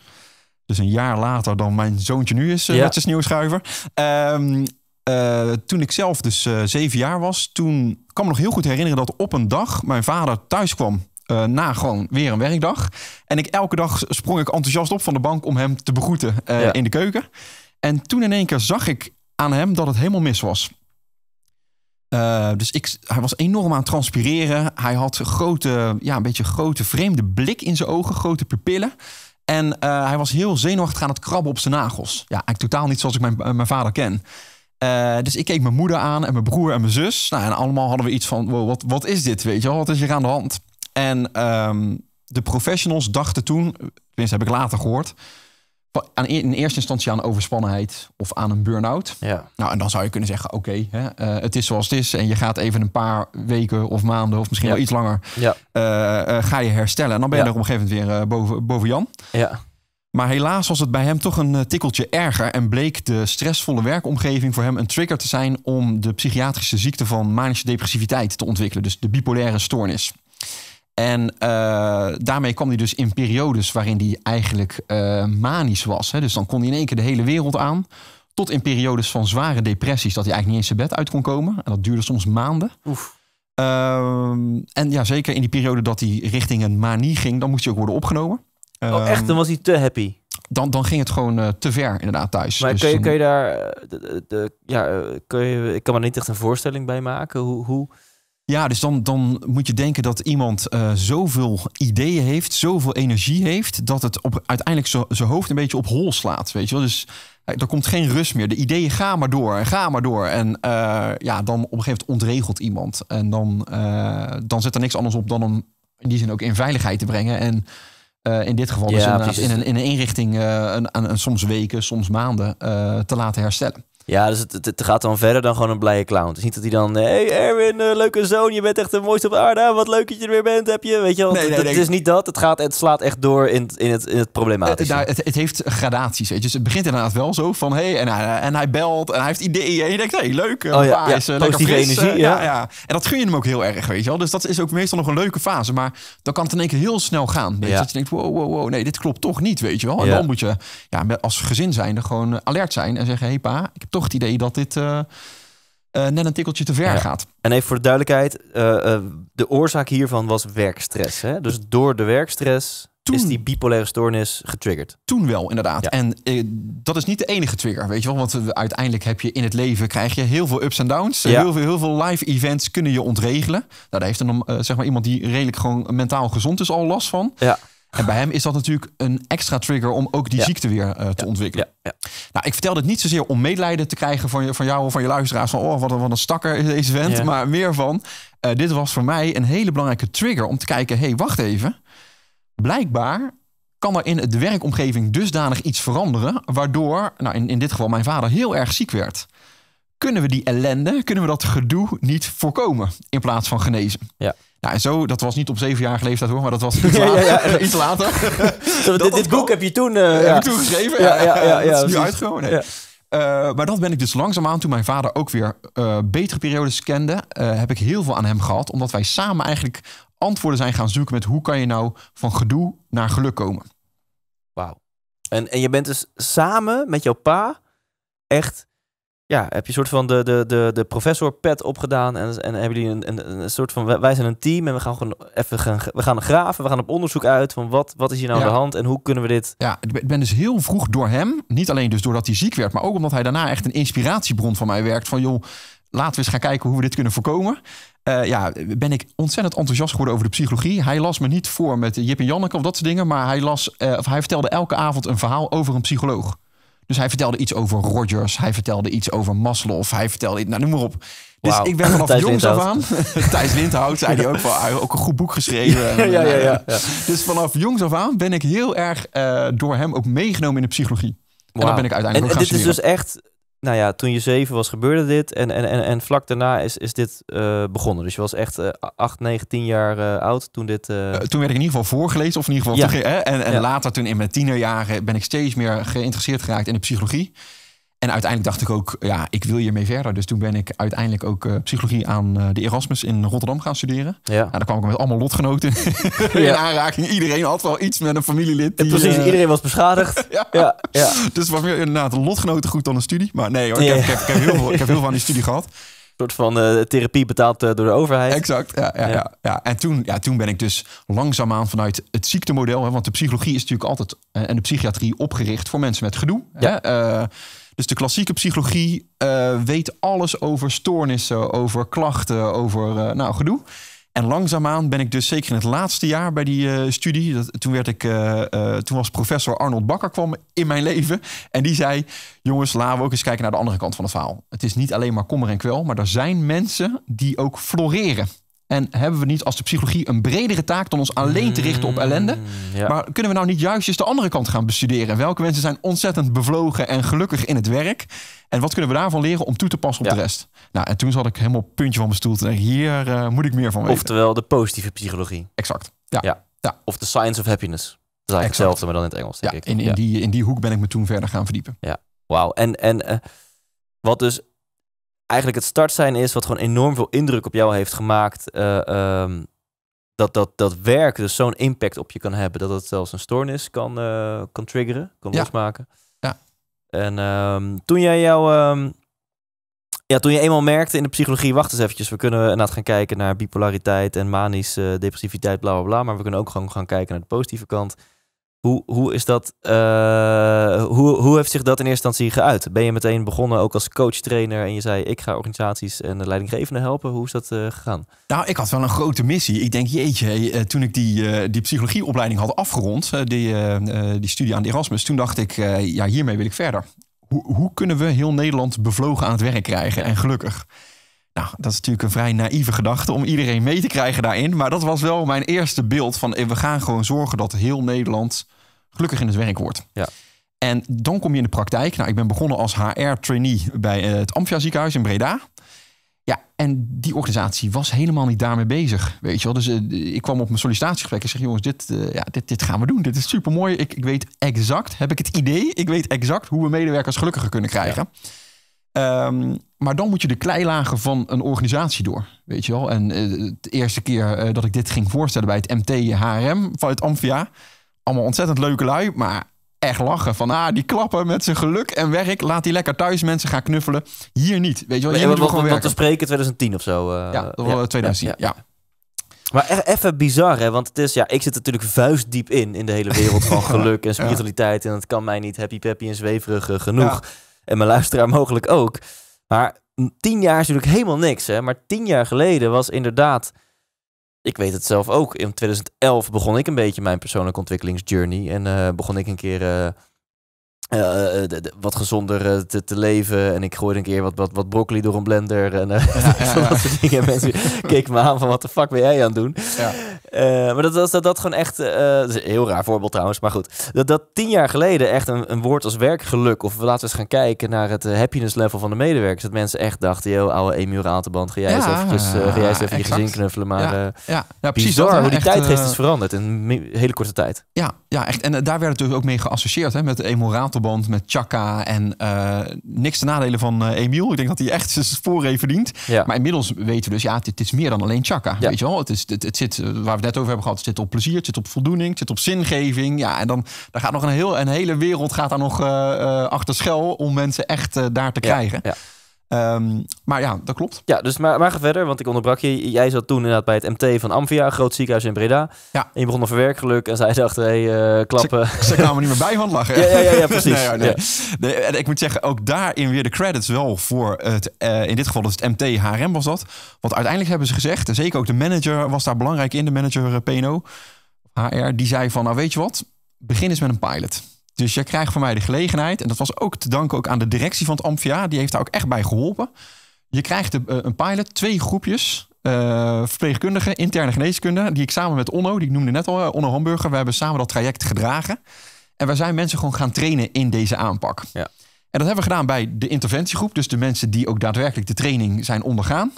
dus een jaar later dan mijn zoontje nu is eh, ja. met zijn sneeuwschuiver. Ehm, eh, toen ik zelf dus eh, zeven jaar was, toen kan me nog heel goed herinneren dat op een dag mijn vader thuis kwam. na gewoon weer een werkdag. En ik elke dag sprong ik enthousiast op van de bank om hem te begroeten in de keuken. En toen in één keer zag ik aan hem dat het helemaal mis was. dus ik, hij was enorm aan het transpireren. Hij had grote, ja, een beetje grote vreemde blik in zijn ogen, grote pupillen. En eh, hij was heel zenuwachtig aan het krabben op zijn nagels. Ja, eigenlijk totaal niet zoals ik mijn, eh, mijn vader ken. Eh, dus ik keek mijn moeder aan en mijn broer en mijn zus. Nou, en allemaal hadden we iets van, wat, wat is dit, weet je wel? Wat is hier aan de hand? En ehm, de professionals dachten toen, tenminste heb ik later gehoord aan, e- in eerste instantie aan overspannenheid of aan een burn-out. Ja. Nou, en dan zou je kunnen zeggen, oké, eh, het is zoals het is. En je gaat even een paar weken of maanden of misschien wel iets langer ja. Eh, eh, ga je herstellen. En dan ben je er op een gegeven moment weer boven, boven Jan. Ja. Maar helaas was het bij hem toch een tikkeltje erger en bleek de stressvolle werkomgeving voor hem een trigger te zijn om de psychiatrische ziekte van manische depressiviteit te ontwikkelen, dus de bipolaire stoornis. En eh, daarmee kwam hij dus in periodes waarin hij eigenlijk eh, manisch was. Hè. Dus dan kon hij in één keer de hele wereld aan. Tot in periodes van zware depressies, dat hij eigenlijk niet eens zijn bed uit kon komen. En dat duurde soms maanden. Ehm, en ja, zeker in die periode dat hij richting een manie ging, dan moest hij ook worden opgenomen. oh, echt? Ehm, dan was hij te happy? Dan, dan ging het gewoon eh, te ver, inderdaad, thuis. Maar dus kun, je, je daar... De, ja, kun je, ik kan me niet echt een voorstelling bij maken. Hoe... hoe ja, dus dan, dan moet je denken dat iemand eh, zoveel ideeën heeft, zoveel energie heeft, dat het op, uiteindelijk zijn hoofd een beetje op hol slaat. Weet je wel? Dus eh, er komt geen rust meer. De ideeën gaan maar door en gaan maar door. En eh, ja, dan op een gegeven moment ontregelt iemand. En dan, uh, dan zit er niks anders op dan om in die zin ook in veiligheid te brengen. En in dit geval dus in, in, een, in een inrichting een, een, soms weken, soms maanden te laten herstellen. Ja, dus het, gaat dan verder dan gewoon een blije clown. Het is niet dat hij dan... hey Erwin, eh, leuke zoon. Je bent echt de mooiste op aarde. Ah, wat leuk dat je er weer bent, heb je. Weet je wel, nee, nee, het, nee, het is niet dat. Het, gaat, het slaat echt door in, in, het, in het eh, problematische. het, heeft gradaties. Weet je. Dus het begint inderdaad wel zo van... hey, en, hij, eh, en hij belt en hij heeft ideeën. En je denkt, hey, leuk. Oh, ja, is, ja, positieve fris, energie. Ja. ja. En dat gun je hem ook heel erg, weet je wel. Dus dat is ook meestal nog een leuke fase. Maar dan kan het in één keer heel snel gaan. Weet je? Dat je denkt, wow, wow, wow. Nee, dit klopt toch niet, weet je wel. En dan moet je ja, als gezin zijnde gewoon alert zijn en zeggen... hey, pa, ik heb toch het idee dat dit eh, eh, net een tikkeltje te ver gaat. En even voor de duidelijkheid, eh, de oorzaak hiervan was werkstress. Hè? Dus door de werkstress is die bipolaire stoornis getriggerd. Toen wel, inderdaad. En dat is niet de enige trigger, weet je wel. Want uh, uiteindelijk heb je in het leven krijg je heel veel ups en downs. Heel, veel, heel veel live events kunnen je ontregelen. Nou, daar heeft een, zeg maar iemand die redelijk gewoon mentaal gezond is al last van. Ja. En bij hem is dat natuurlijk een extra trigger om ook die ziekte weer eh, te ontwikkelen. Ja. Nou, ik vertel dit niet zozeer om medelijden te krijgen van, je, van jou of van je luisteraars. Van oh, wat een, wat een stakker is deze vent. Maar meer van, eh, dit was voor mij een hele belangrijke trigger om te kijken. hey, wacht even. Blijkbaar kan er in de werkomgeving dusdanig iets veranderen. Waardoor, nou, in, in dit geval mijn vader heel erg ziek werd kunnen we die ellende, kunnen we dat gedoe niet voorkomen in plaats van genezen? Ja. Nou, en zo, dat was niet op zevenjarige leeftijd hoor, maar dat was iets later. ja, ja, dit, boek heb je toen, uh, heb toen geschreven. Ja, ja, ja, dat is nu uitgekomen. Eh, maar dat ben ik dus langzaamaan, toen mijn vader ook weer uh, betere periodes kende, heb ik heel veel aan hem gehad. Omdat wij samen eigenlijk antwoorden zijn gaan zoeken met hoe kan je nou van gedoe naar geluk komen. Wauw. En, en je bent dus samen met jouw pa echt ja, heb je een soort van de, de, de, de professor pet opgedaan en, en hebben jullie een, een, soort van wij zijn een team en we gaan gewoon even gaan, we gaan graven, we gaan op onderzoek uit van wat, wat is hier nou aan de hand en hoe kunnen we dit. Ja, ik ben dus heel vroeg door hem, niet alleen dus doordat hij ziek werd, maar ook omdat hij daarna echt een inspiratiebron van mij werkt van joh, laten we eens gaan kijken hoe we dit kunnen voorkomen. Eh, ja, ben ik ontzettend enthousiast geworden over de psychologie. Hij las me niet voor met Jip en Janneke of dat soort dingen, maar hij, las, eh, of hij vertelde elke avond een verhaal over een psycholoog. Dus hij vertelde iets over Rogers, hij vertelde iets over Maslow, hij vertelde iets, nou noem maar op. Dus ik ben vanaf jongs af aan, Thijs Lindhout, zei hij ook, wel ook een goed boek geschreven. ja, ja, ja, dus vanaf jongs af aan ben ik heel erg eh, door hem ook meegenomen in de psychologie. En dan ben ik uiteindelijk en, en dit is dus echt nou ja, toen je zeven was, gebeurde dit. En, en, en, en vlak daarna is, is dit eh, begonnen. Dus je was echt uh, acht, negen, tien jaar eh, oud toen dit... toen werd ik in ieder geval voorgelezen. Of in ieder geval... hè? En, en later toen in mijn tienerjaren ben ik steeds meer geïnteresseerd geraakt in de psychologie. En uiteindelijk dacht ik ook, ja, ik wil hiermee verder. Dus toen ben ik uiteindelijk ook eh, psychologie aan eh, de Erasmus in Rotterdam gaan studeren. Ja. Nou, daar kwam ik met allemaal lotgenoten in aanraking. Iedereen had wel iets met een familielid. Die, precies, eh, iedereen was beschadigd. ja. Ja, Dus was meer inderdaad een lotgenoten goed dan een studie. Maar nee hoor, ik, heb, ik, heb, heel veel, ik heb heel veel aan die studie gehad. Een soort van therapie betaald door de overheid. Exact, ja, ja, ja. ja, En toen, ja, toen ben ik dus langzaamaan vanuit het ziektemodel... Hè, want de psychologie is natuurlijk altijd en de psychiatrie opgericht voor mensen met gedoe. Ja. Dus de klassieke psychologie eh, weet alles over stoornissen, over klachten, over eh, nou, gedoe. En langzaamaan ben ik dus zeker in het laatste jaar bij die eh, studie. toen, werd ik, toen was professor Arnold Bakker kwam in mijn leven. En die zei: Jongens, laten we ook eens kijken naar de andere kant van het verhaal. Het is niet alleen maar kommer en kwel, maar er zijn mensen die ook floreren. En hebben we niet als de psychologie een bredere taak dan ons alleen te richten op mm, ellende? Maar kunnen we nou niet juist eens de andere kant gaan bestuderen? Welke mensen zijn ontzettend bevlogen en gelukkig in het werk? En wat kunnen we daarvan leren om toe te passen op de rest? Nou, en toen zat ik helemaal puntje van mijn stoel te denken: hier eh, moet ik meer van weten. Oftewel de positieve psychologie. Exact. Ja. ja. Of de science of happiness. Dat is eigenlijk hetzelfde, maar dan in het Engels. Denk ik. In, in Die, in die hoek ben ik me toen verder gaan verdiepen. Ja, wauw. En, en eh, wat dus eigenlijk het start zijn is, wat gewoon enorm veel indruk op jou heeft gemaakt. Eh, ehm, dat, dat, dat werk dus zo'n impact op je kan hebben. Dat het zelfs een stoornis kan, eh, kan triggeren, kan losmaken. Ja. En ehm, toen jij jou ehm, ja, toen je eenmaal merkte in de psychologie, wacht eens eventjes, we kunnen inderdaad gaan kijken naar bipolariteit en manische eh, depressiviteit, bla bla bla. Maar we kunnen ook gewoon gaan kijken naar de positieve kant. Hoe, hoe, is dat, eh, hoe, hoe heeft zich dat in eerste instantie geuit? Ben je meteen begonnen ook als coach-trainer en je zei: Ik ga organisaties en leidinggevenden helpen? Hoe is dat eh, gegaan? Nou, ik had wel een grote missie. Ik denk, jeetje, eh, toen ik die, die psychologieopleiding had afgerond, die, die studie aan de Erasmus, toen dacht ik: Ja, hiermee wil ik verder. Hoe, hoe kunnen we heel Nederland bevlogen aan het werk krijgen en gelukkig? Nou, dat is natuurlijk een vrij naïeve gedachte om iedereen mee te krijgen daarin. Maar dat was wel mijn eerste beeld van eh, we gaan gewoon zorgen dat heel Nederland gelukkig in het werk wordt. Ja. En dan kom je in de praktijk. Nou, ik ben begonnen als HR-trainee bij eh, het Amphia ziekenhuis in Breda. Ja, en die organisatie was helemaal niet daarmee bezig. Weet je wel. Dus eh, ik kwam op mijn sollicitatiegesprek en zeg: jongens, dit, ja, dit, dit gaan we doen. Dit is super mooi. Ik, ik weet exact, heb ik het idee, ik weet exact hoe we medewerkers gelukkiger kunnen krijgen. Ja. Ehm, maar dan moet je de kleilagen van een organisatie door. Weet je wel? En de eh, eerste keer eh, dat ik dit ging voorstellen bij het MT HRM het Amphia. Allemaal ontzettend leuke lui, maar echt lachen. Van ah, die klappen met zijn geluk en werk. Laat die lekker thuis mensen gaan knuffelen. Hier niet. Weet je wel? Hier nee, moeten we te spreken 2010 of zo. Eh, ja, 2010. ja. Maar echt even bizar, hè? Want het is, ja, ik zit natuurlijk vuistdiep in, in de hele wereld van geluk en spiritualiteit. En het kan mij niet happy, peppy en zweverig genoeg. En mijn luisteraar mogelijk ook. Maar tien jaar is natuurlijk helemaal niks. Hè? Maar tien jaar geleden was inderdaad. Ik weet het zelf ook. In 2011 begon ik een beetje mijn persoonlijke ontwikkelingsjourney. En eh, begon ik een keer eh, eh, eh, wat gezonder eh, te, te, leven. En ik gooide een keer wat, wat, wat broccoli door een blender. En dat soort dingen. Mensen keken me aan van wat de fuck ben jij aan het doen? maar dat, was dat, dat, gewoon echt... een heel raar voorbeeld trouwens, maar goed. Dat, dat tien jaar geleden echt een, een woord als werkgeluk... of laten we eens gaan kijken naar het happiness level van de medewerkers. Dat mensen echt dachten, joh, oude Emiel ga jij eens eventjes, ga eens even je gezin knuffelen. Maar ja, precies bizar dat, hoe die tijdgeest is veranderd in een hele korte tijd. Ja, ja echt. en daar werd natuurlijk ook mee geassocieerd hè, met de Ratenband met Chaka en eh, niks te nadelen van uh, Emiel. Ik denk dat hij echt zijn sporen verdient. Ja. Maar inmiddels weten we dus, ja, het, is meer dan alleen Chaka. Weet je wel, het, is, het, het, zit, eh, waar we het net over hebben gehad, het zit op plezier, het zit op voldoening, het zit op zingeving. Ja, en dan daar gaat nog een, heel, een hele wereld gaat daar nog achter schel om mensen echt daar te krijgen. Ja. Ehm, maar ja, dat klopt. Ja, dus maar, maar ga verder, want ik onderbrak je. Jij zat toen inderdaad bij het MT van Amvia, groot ziekenhuis in Breda. Ja. En je begon nog verwerkgeluk. en zij dacht, hey, eh, klappen. Ze, ze kwamen niet meer bij van lachen. Ja, ja, ja, ja precies. Oh, nee. en ik moet zeggen, ook daarin weer de credits wel voor het, eh, in dit geval is dus het MT HRM was dat. Want uiteindelijk hebben ze gezegd, en zeker ook de manager was daar belangrijk in, de manager eh, PNO, HR, die zei van, nou weet je wat, begin eens met een pilot. Dus jij krijgt van mij de gelegenheid, en dat was ook te danken ook aan de directie van het Amphia, die heeft daar ook echt bij geholpen. Je krijgt eh, een pilot, twee groepjes, eh, verpleegkundigen, interne geneeskunde, die ik samen met Onno, die ik noemde net al, eh, Onno Hamburger, we hebben samen dat traject gedragen. En we zijn mensen gewoon gaan trainen in deze aanpak. Ja. En dat hebben we gedaan bij de interventiegroep, dus de mensen die ook daadwerkelijk de training zijn ondergaan.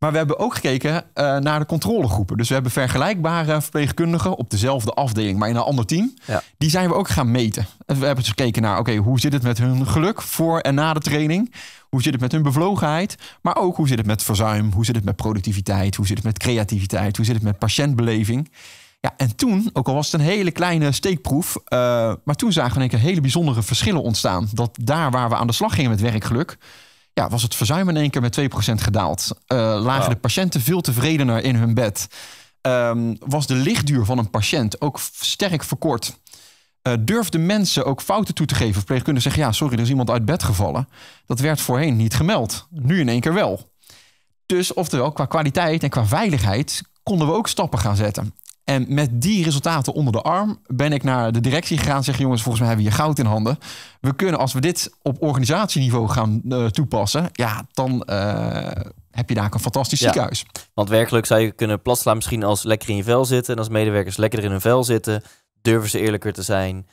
Maar we hebben ook gekeken eh, naar de controlegroepen. Dus we hebben vergelijkbare verpleegkundigen op dezelfde afdeling, maar in een ander team. Die zijn we ook gaan meten. We hebben dus gekeken naar, oké, hoe zit het met hun geluk voor en na de training? Hoe zit het met hun bevlogenheid? Maar ook hoe zit het met verzuim? Hoe zit het met productiviteit? Hoe zit het met creativiteit? Hoe zit het met patiëntbeleving? Ja, en toen, ook al was het een hele kleine steekproef, eh, maar toen zagen we een hele bijzondere verschillen ontstaan. Dat daar waar we aan de slag gingen met werkgeluk, was het verzuim in één keer met 2% gedaald. Eh, lagen de patiënten veel tevredener in hun bed. Ehm, was de lichtduur van een patiënt ook sterk verkort. Eh, durfden mensen ook fouten toe te geven? Verpleegkundigen zeggen, ja, sorry, er is iemand uit bed gevallen. Dat werd voorheen niet gemeld. Nu in één keer wel. Dus oftewel, qua kwaliteit en qua veiligheid konden we ook stappen gaan zetten. En met die resultaten onder de arm ben ik naar de directie gegaan. Zeggen jongens, volgens mij hebben we hier goud in handen. We kunnen, als we dit op organisatieniveau gaan eh, toepassen, ja, dan eh, heb je daar een fantastisch ja. ziekenhuis. Want werkelijk zou je kunnen platslaan misschien als lekker in je vel zitten. En als medewerkers lekker in hun vel zitten, durven ze eerlijker te zijn.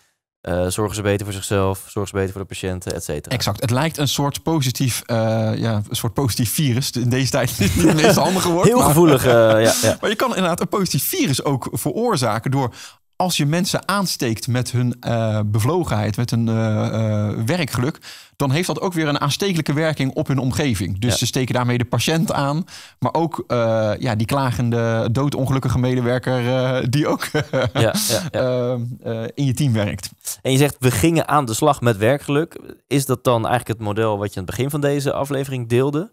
Eh, zorgen ze beter voor zichzelf, zorgen ze beter voor de patiënten, et cetera. Exact. Het lijkt een soort positief, eh, ja, een soort positief virus. In deze tijd is het niet het meest geworden. Heel gevoelig, eh, ja, ja, Maar je kan inderdaad een positief virus ook veroorzaken door... Als je mensen aansteekt met hun bevlogenheid, met hun werkgeluk, dan heeft dat ook weer een aanstekelijke werking op hun omgeving. Dus ze steken daarmee de patiënt aan, maar ook eh, ja, die klagende, doodongelukkige medewerker eh, die ook ja, ja, ehm, eh, in je team werkt. En je zegt, we gingen aan de slag met werkgeluk. Is dat dan eigenlijk het model wat je aan het begin van deze aflevering deelde?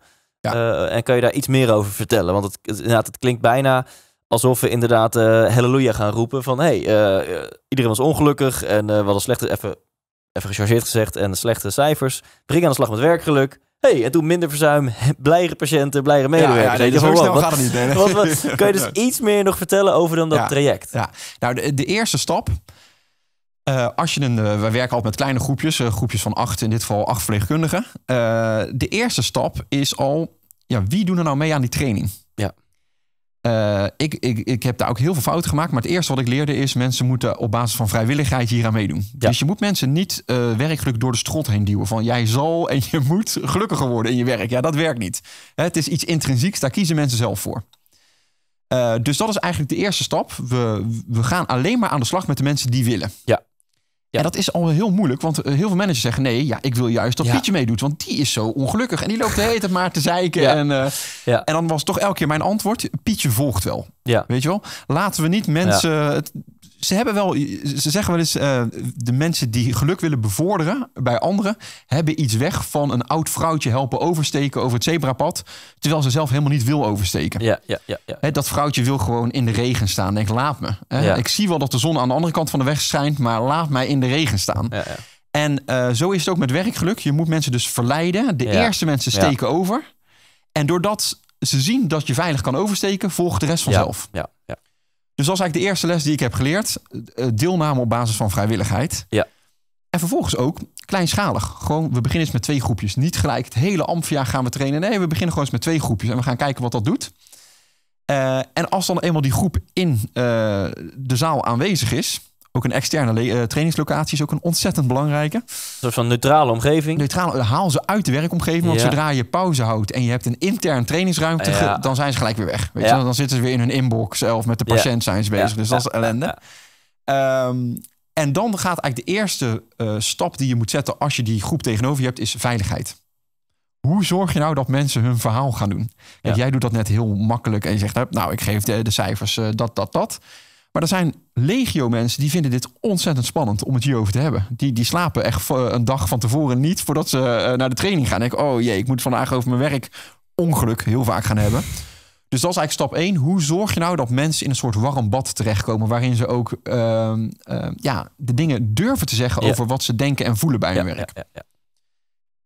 en kan je daar iets meer over vertellen? Want het, het inderdaad, het klinkt bijna alsof we inderdaad uh, halleluja gaan roepen van hey, iedereen was ongelukkig en uh, we hadden slechte, even even gechargeerd gezegd, en slechte cijfers. Begin aan de slag met werkgeluk. hey, en doe minder verzuim, blijere patiënten, blijere medewerkers. Ja, ja nee, dus wat, gaat niet. Wat, kun je dus iets meer nog vertellen over dan dat traject? Ja, nou, de, eerste stap... Eh, als je een, uh, eh, wij werken altijd met kleine groepjes, eh, groepjes van acht, in dit geval acht verpleegkundigen. de eerste stap is al, ja, wie doen er nou mee aan die training? Eh, ik, ik, ik heb daar ook heel veel fouten gemaakt. Maar het eerste wat ik leerde is... mensen moeten op basis van vrijwilligheid hier aan meedoen. Dus je moet mensen niet uh, werkelijk door de strot heen duwen. Van jij zal en je moet gelukkiger worden in je werk. Ja, dat werkt niet. Het is iets intrinsieks. Daar kiezen mensen zelf voor. Eh, dus dat is eigenlijk de eerste stap. We, we gaan alleen maar aan de slag met de mensen die willen. Ja. En dat is al heel moeilijk, want eh, heel veel managers zeggen... nee, ja, ik wil juist dat Pietje meedoet, want die is zo ongelukkig. En die loopt de hele tijd maar te zeiken. En, eh, en dan was toch elke keer mijn antwoord... Pietje volgt wel. Ja. Weet je wel? Laten we niet mensen... Het, ze hebben wel, ze zeggen wel eens, eh, de mensen die geluk willen bevorderen bij anderen, hebben iets weg van een oud vrouwtje helpen oversteken over het zebrapad, terwijl ze zelf helemaal niet wil oversteken. Ja, ja, ja, ja. dat vrouwtje wil gewoon in de regen staan. Denk, laat me. Ik zie wel dat de zon aan de andere kant van de weg schijnt, maar laat mij in de regen staan. Ja, ja. En eh, zo is het ook met werkgeluk. Je moet mensen dus verleiden. De eerste mensen steken over. En doordat ze zien dat je veilig kan oversteken, volgt de rest vanzelf. Ja, dus dat is eigenlijk de eerste les die ik heb geleerd. Eh, deelname op basis van vrijwilligheid. Ja. En vervolgens ook kleinschalig. Gewoon, we beginnen eens met twee groepjes. Niet gelijk het hele amphia gaan we trainen. Nee, we beginnen gewoon eens met twee groepjes. En we gaan kijken wat dat doet. Eh, en als dan eenmaal die groep in eh, de zaal aanwezig is... Ook een externe eh, trainingslocatie is ook een ontzettend belangrijke. Een soort van neutrale omgeving. Neutrale, haal ze uit de werkomgeving. Want zodra je pauze houdt en je hebt een intern trainingsruimte, dan zijn ze gelijk weer weg. Weet je? Dan zitten ze weer in hun inbox zelf met de patiënt zijn ze bezig. Dus dat is ellende. Ehm, en dan gaat eigenlijk de eerste eh, stap die je moet zetten als je die groep tegenover je hebt, is veiligheid. Hoe zorg je nou dat mensen hun verhaal gaan doen? Kijk, Jij doet dat net heel makkelijk en je zegt, nou, ik geef de, cijfers eh, dat, dat, dat. Maar er zijn legio mensen die vinden dit ontzettend spannend om het hierover te hebben. Die, die slapen echt een dag van tevoren niet voordat ze eh, naar de training gaan. Denk, oh jee, ik moet vandaag over mijn werk ongeluk heel vaak gaan hebben. Dus dat is eigenlijk stap 1. Hoe zorg je nou dat mensen in een soort warm bad terechtkomen waarin ze ook ehm, ehm, ja, de dingen durven te zeggen over wat ze denken en voelen bij hun ja, werk? Ja,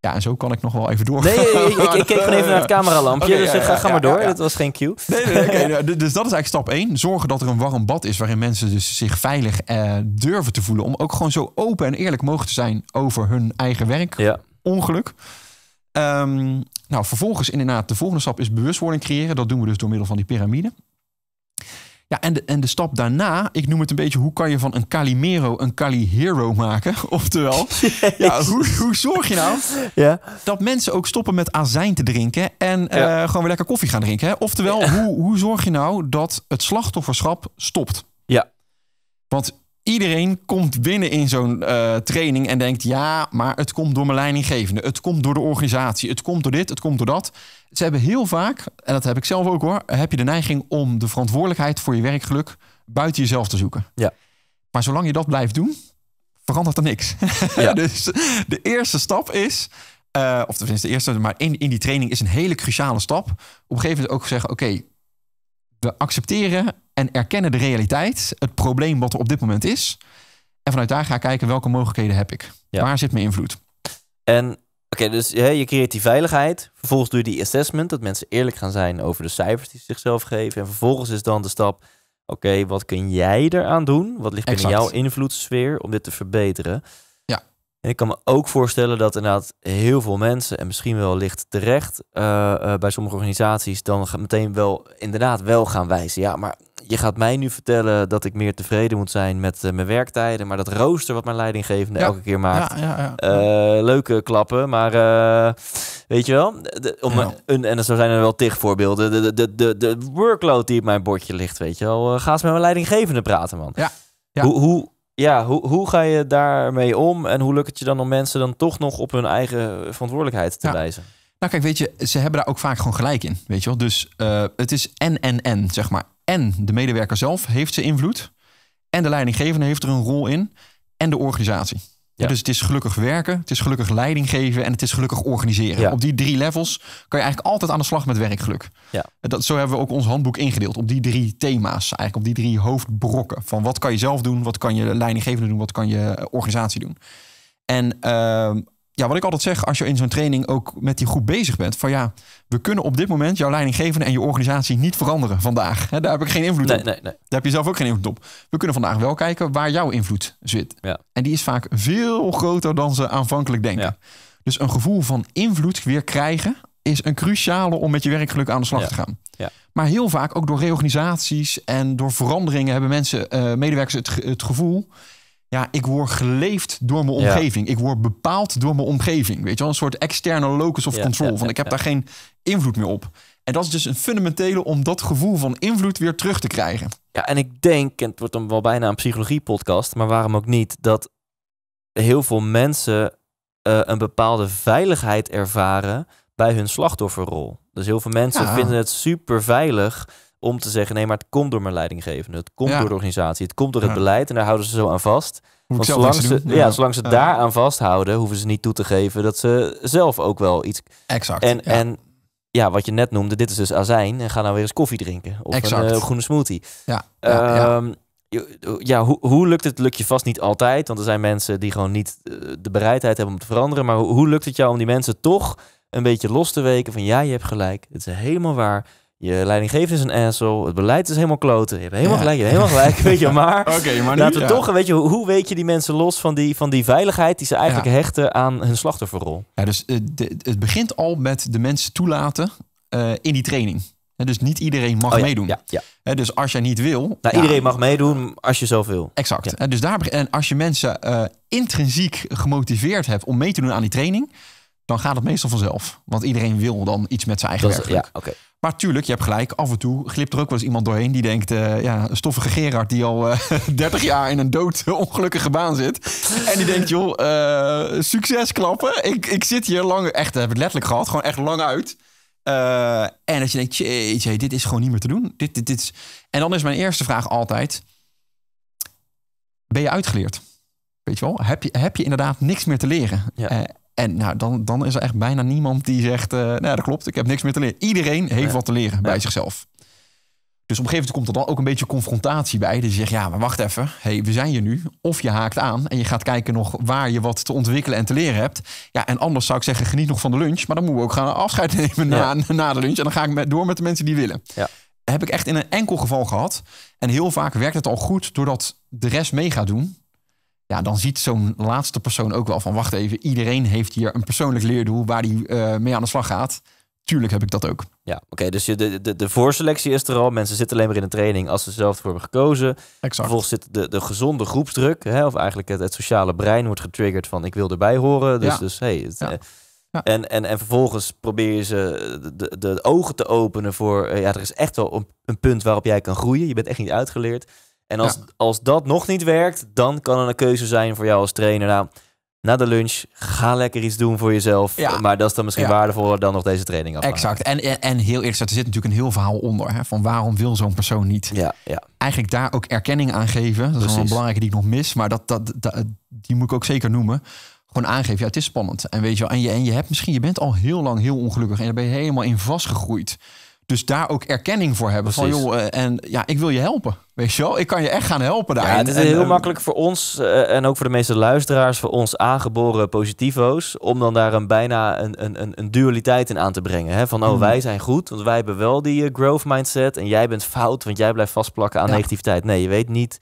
ja, en zo kan ik nog wel even door. Nee, ik, ik, keek gewoon even naar het cameralampje, dus eh, ga, ga maar door. dat was geen cue. Nee, nee, nou, dus dat is eigenlijk stap 1. Zorgen dat er een warm bad is waarin mensen dus zich veilig eh, durven te voelen. Om ook gewoon zo open en eerlijk mogelijk te zijn over hun eigen werk, ongeluk. Ehm, nou, vervolgens inderdaad, de volgende stap is bewustwording creëren. Dat doen we dus door middel van die piramide. Ja, en de, en de stap daarna, ik noem het een beetje, hoe kan je van een Calimero een Hero maken? Oftewel, ja, hoe, hoe zorg je nou ja. dat mensen ook stoppen met azijn te drinken en eh, gewoon weer lekker koffie gaan drinken? Hè? Oftewel, hoe, hoe zorg je nou dat het slachtofferschap stopt? Ja. Want Iedereen komt binnen in zo'n eh, training en denkt: ja, maar het komt door mijn leidinggevende, het komt door de organisatie, het komt door dit, het komt door dat. Ze hebben heel vaak, en dat heb ik zelf ook hoor, heb je de neiging om de verantwoordelijkheid voor je werkgeluk buiten jezelf te zoeken. Ja. Maar zolang je dat blijft doen, verandert er niks. Ja. dus de eerste stap is, uh, of tenminste de eerste, maar in, in die training is een hele cruciale stap. Op een gegeven moment ook zeggen: oké, we accepteren en erkennen de realiteit, het probleem wat er op dit moment is. En vanuit daar ga ik kijken welke mogelijkheden heb ik. Waar zit mijn invloed? En Oké, dus je, creëert die veiligheid. Vervolgens doe je die assessment, dat mensen eerlijk gaan zijn over de cijfers die ze zichzelf geven. En vervolgens is dan de stap: oké, wat kun jij eraan doen? Wat ligt in jouw invloedssfeer om dit te verbeteren? ik kan me ook voorstellen dat inderdaad heel veel mensen, en misschien wel licht terecht, eh, eh, bij sommige organisaties dan meteen wel inderdaad wel gaan wijzen. Ja, maar je gaat mij nu vertellen dat ik meer tevreden moet zijn met eh, mijn werktijden, maar dat rooster wat mijn leidinggevende elke keer maakt. leuke klappen, maar weet je wel, om een, en zo zijn er wel tig voorbeelden. De, de, de, de workload die op mijn bordje ligt, weet je wel. ga eens met mijn leidinggevende praten, man. Ja. Hoe, hoe ja, hoe, hoe ga je daarmee om en hoe lukt het je dan om mensen dan toch nog op hun eigen verantwoordelijkheid te wijzen? Nou kijk, weet je, ze hebben daar ook vaak gewoon gelijk in, weet je wel. Dus eh, het is en, en, en, zeg maar. En de medewerker zelf heeft zijn invloed. En de leidinggevende heeft er een rol in. En de organisatie. Dus het is gelukkig werken, het is gelukkig leiding geven en het is gelukkig organiseren. Op die drie levels kan je eigenlijk altijd aan de slag met werkgeluk. Ja. Dat, zo hebben we ook ons handboek ingedeeld op die drie thema's, eigenlijk op die drie hoofdbrokken. Van wat kan je zelf doen, wat kan je leidinggevende doen, wat kan je organisatie doen. En ehm, ja, wat ik altijd zeg, als je in zo'n training ook met die groep bezig bent, van ja, we kunnen op dit moment jouw leidinggevende en je organisatie niet veranderen vandaag. daar heb ik geen invloed nee, op. Nee, nee. Daar heb je zelf ook geen invloed op. We kunnen vandaag wel kijken waar jouw invloed zit. Ja. En die is vaak veel groter dan ze aanvankelijk denken. Dus een gevoel van invloed weer krijgen is een cruciale om met je werkgeluk aan de slag te gaan. Ja. Maar heel vaak ook door reorganisaties en door veranderingen hebben mensen, uh, medewerkers, het gevoel ja, ik word geleefd door mijn omgeving. Ik word bepaald door mijn omgeving. Weet je wel, een soort externe locus of control. van ik heb daar geen invloed meer op. En dat is dus een fundamentele om dat gevoel van invloed weer terug te krijgen. Ja, en ik denk, en het wordt dan wel bijna een psychologie-podcast, maar waarom ook niet, dat heel veel mensen eh, een bepaalde veiligheid ervaren bij hun slachtofferrol. Dus heel veel mensen vinden het super veilig om te zeggen, nee, maar het komt door mijn leidinggevende. Het komt door de organisatie. Het komt door het beleid. En daar houden ze zo aan vast. Want zolang ze, ja, zolang ze daar aan vasthouden, hoeven ze niet toe te geven dat ze zelf ook wel iets... Exact. En, en ja, wat je net noemde, dit is dus azijn. En ga nou weer eens koffie drinken. Of een eh, groene smoothie. Ja. Um, ja, hoe, hoe lukt het? Lukt je vast niet altijd, want er zijn mensen die gewoon niet eh, de bereidheid hebben om te veranderen. Maar hoe, hoe lukt het jou om die mensen toch een beetje los te weken van ja, je hebt gelijk, het is helemaal waar je leidinggever is een asshole, het beleid is helemaal kloten. Je hebt helemaal gelijk, helemaal gelijk, weet je, maar, maar laten we toch, weet je, hoe weet je die mensen los van die, van die veiligheid die ze eigenlijk hechten aan hun slachtofferrol? Ja, dus eh, het begint al met de mensen toelaten eh, in die training. dus niet iedereen mag oh meedoen. dus als jij niet wil... Nou, iedereen mag meedoen als je zelf wil. Exact. En, dus daar, en als je mensen eh, intrinsiek gemotiveerd hebt om mee te doen aan die training... dan gaat het meestal vanzelf. Want iedereen wil dan iets met zijn eigen werk. Ja, oké. Maar tuurlijk, je hebt gelijk. Af en toe glipt er ook wel eens iemand doorheen die denkt... Uh, ja, stoffige Gerard die al uh, eh, 30 jaar in een dood ongelukkige baan zit. En die denkt, joh, eh, succes klappen. Ik, ik zit hier lang, echt, heb het letterlijk gehad, gewoon echt lang uit. en dat je denkt, jeetje, dit is gewoon niet meer te doen. Dit, dit, dit is... En dan is mijn eerste vraag altijd... Ben je uitgeleerd? Weet je wel? Heb je, heb je inderdaad niks meer te leren? Ja. En nou, dan, dan is er echt bijna niemand die zegt, eh, nou dat klopt, ik heb niks meer te leren. Iedereen heeft wat te leren bij zichzelf. Dus op een gegeven moment komt er dan ook een beetje confrontatie bij. Die dus zegt, ja, maar wacht even. hey, we zijn hier nu. Of je haakt aan en je gaat kijken nog waar je wat te ontwikkelen en te leren hebt. Ja, en anders zou ik zeggen, geniet nog van de lunch. Maar dan moeten we ook gaan afscheid nemen na, na de lunch. En dan ga ik met, door met de mensen die willen. Ja. heb ik echt in een enkel geval gehad. En heel vaak werkt het al goed doordat de rest mee gaat doen. Ja, dan ziet zo'n laatste persoon ook wel van wacht even, iedereen heeft hier een persoonlijk leerdoel waar die eh, mee aan de slag gaat. Tuurlijk heb ik dat ook. Ja, oké. dus de, de, de voorselectie is er al. Mensen zitten alleen maar in een training als ze zelf voor hebben gekozen. Exact. Vervolgens zit de, de gezonde groepsdruk, hè, of eigenlijk het, het sociale brein wordt getriggerd van ik wil erbij horen. Dus, ja. dus hey, eh, ja. En, en, en vervolgens probeer je ze de, de, de ogen te openen voor, eh, ja, er is echt wel een, een, punt waarop jij kan groeien. Je bent echt niet uitgeleerd. En als, als dat nog niet werkt, dan kan het een keuze zijn voor jou als trainer. Nou, na de lunch, ga lekker iets doen voor jezelf. Maar dat is dan misschien waardevoller dan nog deze training afmaken. Exact. En, en, heel eerlijk, er zit natuurlijk een heel verhaal onder. Hè, van waarom wil zo'n persoon niet? Ja, ja. Eigenlijk daar ook erkenning aan geven. Dat is een belangrijke die ik nog mis. Maar dat, dat, die moet ik ook zeker noemen. Gewoon aangeven, ja, het is spannend. En weet je wel, en je, en je hebt misschien, je bent al heel lang heel ongelukkig. En daar ben je helemaal in vastgegroeid. Dus daar ook erkenning voor hebben. Van joh, eh, en ja, ik wil je helpen. Weet je wel, ik kan je echt gaan helpen daar. Ja, het is heel makkelijk voor ons eh, en ook voor de meeste luisteraars, voor ons aangeboren positivo's, om dan daar een bijna een, een, een dualiteit in aan te brengen. Hè? Van oh, mm. wij zijn goed, want wij hebben wel die eh, growth mindset en jij bent fout, want jij blijft vastplakken aan negativiteit. Nee, je weet niet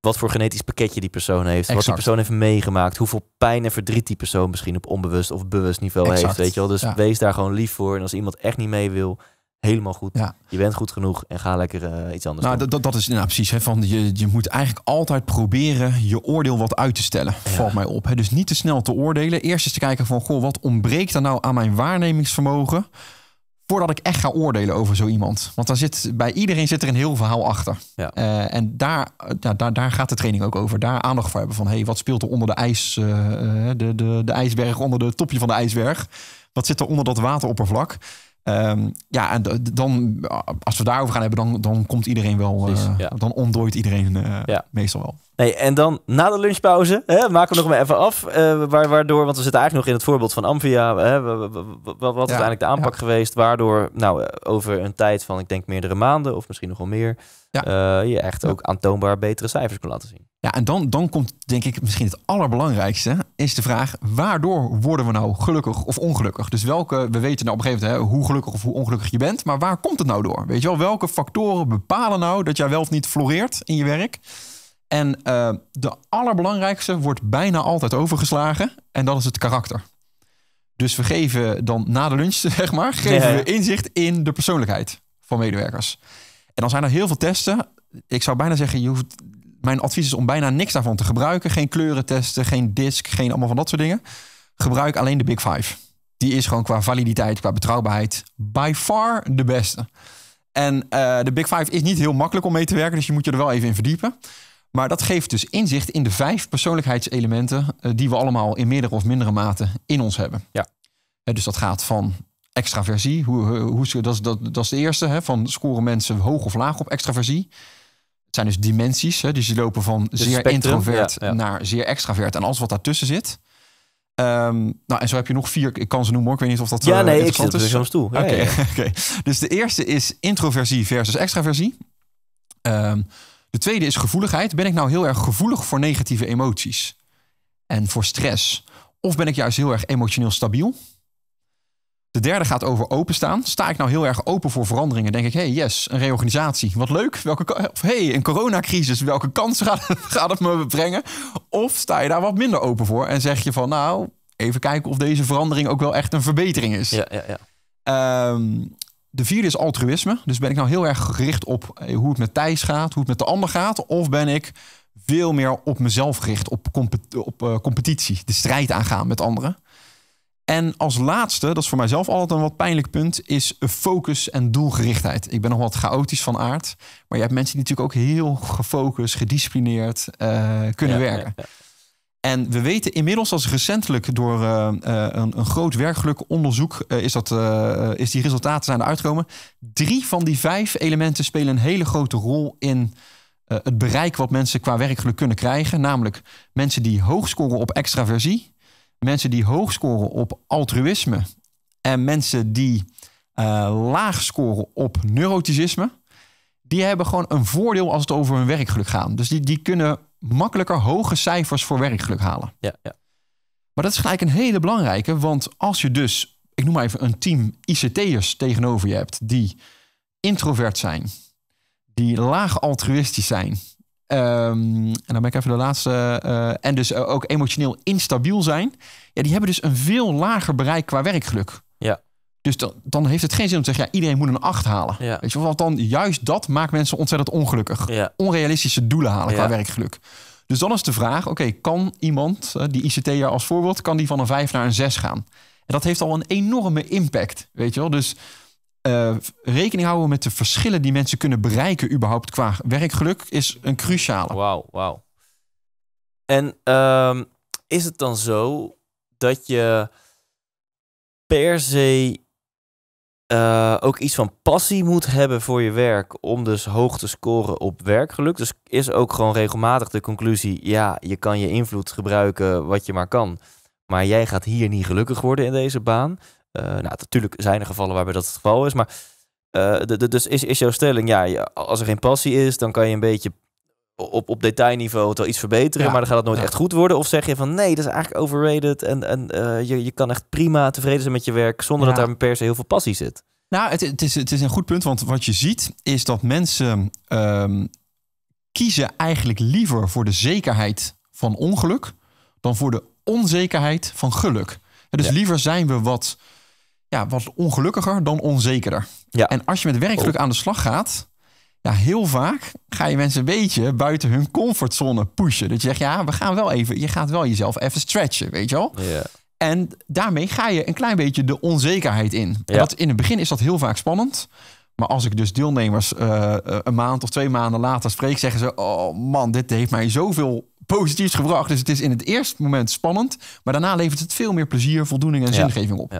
wat voor genetisch pakketje die persoon heeft, wat die persoon heeft meegemaakt, hoeveel pijn en verdriet die persoon misschien op onbewust of bewust niveau heeft. Weet je wel, dus wees daar gewoon lief voor. En als iemand echt niet mee wil, helemaal goed. Ja. Je bent goed genoeg en ga lekker eh, iets anders nou, doen. Dat, is nou, precies. Hè, van je, je moet eigenlijk altijd proberen je oordeel wat uit te stellen. Ja. mij op. Hè. Dus niet te snel te oordelen. Eerst eens te kijken van, goh, wat ontbreekt er nou aan mijn waarnemingsvermogen? Voordat ik echt ga oordelen over zo iemand. Want daar zit, bij iedereen zit er een heel verhaal achter. Ja. Eh, en daar, daar, daar, daar gaat de training ook over. Daar aandacht voor hebben van, hey, wat speelt er onder de, ijs, eh, de, de, de ijsberg, onder de topje van de ijsberg? Wat zit er onder dat wateroppervlak? Ehm, ja, en dan, als we daarover gaan hebben, dan, dan komt iedereen wel, eh, dan ontdooit iedereen eh, meestal wel. Nee, en dan na de lunchpauze hè, maken we nog maar even af. Eh, waardoor, want we zitten eigenlijk nog in het voorbeeld van Amvia, Hè, wat is ja, uiteindelijk de aanpak geweest? Waardoor, nou, eh, over een tijd van, ik denk, meerdere maanden of misschien nog wel meer, eh, je echt ook aantoonbaar betere cijfers kon laten zien. Ja, en dan, dan komt denk ik misschien het allerbelangrijkste, is de vraag, waardoor worden we nou gelukkig of ongelukkig? Dus welke, we weten nou op een gegeven moment hè, hoe gelukkig of hoe ongelukkig je bent, maar waar komt het nou door? Weet je wel, welke factoren bepalen nou dat jij wel of niet floreert in je werk? En eh, de allerbelangrijkste wordt bijna altijd overgeslagen. En dat is het karakter. Dus we geven dan na de lunch, zeg maar, geven we inzicht in de persoonlijkheid van medewerkers. En dan zijn er heel veel testen. Ik zou bijna zeggen, je hoeft, mijn advies is om bijna niks daarvan te gebruiken. Geen kleuren testen, geen disk, geen allemaal van dat soort dingen. Gebruik alleen de Big Five. Die is gewoon qua validiteit, qua betrouwbaarheid, by far de beste. En eh, de Big Five is niet heel makkelijk om mee te werken, dus je moet je er wel even in verdiepen. Maar dat geeft dus inzicht in de vijf persoonlijkheidselementen eh, die we allemaal in meerdere of mindere mate in ons hebben. Ja. dus dat gaat van extraversie, hoe, hoe, dat, dat, dat is de eerste, hè, van scoren mensen hoog of laag op extraversie. Het zijn dus dimensies, hè, dus die lopen van dus zeer introvert naar zeer extravert en alles wat daartussen zit. Ehm, nou, en zo heb je nog vier. Ik kan ze noemen, Ik weet niet of dat. Ja, eh, nee, ik zit er zelfs toe. Oké, Dus de eerste is introversie versus extraversie. Um, de tweede is gevoeligheid. Ben ik nou heel erg gevoelig voor negatieve emoties en voor stress? Of ben ik juist heel erg emotioneel stabiel? De derde gaat over openstaan. Sta ik nou heel erg open voor veranderingen? Denk ik, hey, yes, een reorganisatie. Wat leuk. Welke, of hey, een coronacrisis. Welke kans gaat het, me brengen? Of sta je daar wat minder open voor en zeg je van, nou, even kijken of deze verandering ook wel echt een verbetering is. Ja, ja, ja. Ehm, de vierde is altruïsme. Dus ben ik nou heel erg gericht op eh, hoe het met Thijs gaat, hoe het met de ander gaat? Of ben ik veel meer op mezelf gericht, op, op eh, competitie, de strijd aangaan met anderen? En als laatste, dat is voor mijzelf altijd een wat pijnlijk punt, is focus en doelgerichtheid. Ik ben nog wat chaotisch van aard, maar je hebt mensen die natuurlijk ook heel gefocust, gedisciplineerd eh, kunnen werken. ja. En we weten inmiddels, als recentelijk door eh, eh, een, een, groot werkgeluk onderzoek, eh, is, dat, is die resultaten zijn uitkomen. Drie van die vijf elementen spelen een hele grote rol in het bereik wat mensen qua werkgeluk kunnen krijgen. Namelijk mensen die hoog scoren op extraversie, mensen die hoog scoren op altruïsme en mensen die laag scoren op neuroticisme die hebben gewoon een voordeel als het over hun werkgeluk gaat. Dus die, die kunnen makkelijker hoge cijfers voor werkgeluk halen. Ja, ja. Maar dat is gelijk een hele belangrijke, want als je dus, ik noem maar even een team ICT'ers tegenover je hebt die introvert zijn, die laag altruïstisch zijn, ehm, en dan ben ik even de laatste. Eh, en dus ook emotioneel instabiel zijn. Ja, die hebben dus een veel lager bereik qua werkgeluk. Dus dan, heeft het geen zin om te zeggen, ja, iedereen moet een 8 halen. Weet je, want dan juist dat maakt mensen ontzettend ongelukkig. Onrealistische doelen halen qua werkgeluk. Dus dan is de vraag, oké, kan iemand, eh, die ICT jaar als voorbeeld, kan die van een 5 naar een 6 gaan? En dat heeft al een enorme impact, weet je wel. Dus eh, rekening houden met de verschillen die mensen kunnen bereiken überhaupt qua werkgeluk is een cruciale. Wauw, wauw. En ehm, is het dan zo dat je per se eh, ook iets van passie moet hebben voor je werk om dus hoog te scoren op werkgeluk. Dus is ook gewoon regelmatig de conclusie, ja, je kan je invloed gebruiken wat je maar kan. Maar jij gaat hier niet gelukkig worden in deze baan. Eh, nou, natuurlijk zijn er gevallen waarbij dat het geval is, maar eh, de, dus is, is jouw stelling, ja, als er geen passie is, dan kan je een beetje op, op detailniveau het wel iets verbeteren, maar dan gaat het nooit echt goed worden? Of zeg je van nee, dat is eigenlijk overrated en, en eh, je, je kan echt prima tevreden zijn met je werk zonder dat daar per se heel veel passie zit? Nou, het, het, is, het is een goed punt, want wat je ziet is dat mensen ehm, kiezen eigenlijk liever voor de zekerheid van ongeluk dan voor de onzekerheid van geluk. Dus liever zijn we wat, ja, wat ongelukkiger dan onzekerder. En als je met werkgeluk oh. aan de slag gaat, ja, heel vaak ga je mensen een beetje buiten hun comfortzone pushen. Dat je zegt, ja, we gaan wel even, je gaat wel jezelf even stretchen, weet je wel? En daarmee ga je een klein beetje de onzekerheid in. Dat, in het begin is dat heel vaak spannend. Maar als ik dus deelnemers eh, eh, een maand of twee maanden later spreek, zeggen ze: Oh man, dit heeft mij zoveel positiefs gebracht. Dus het is in het eerste moment spannend, maar daarna levert het veel meer plezier, voldoening en zingeving op.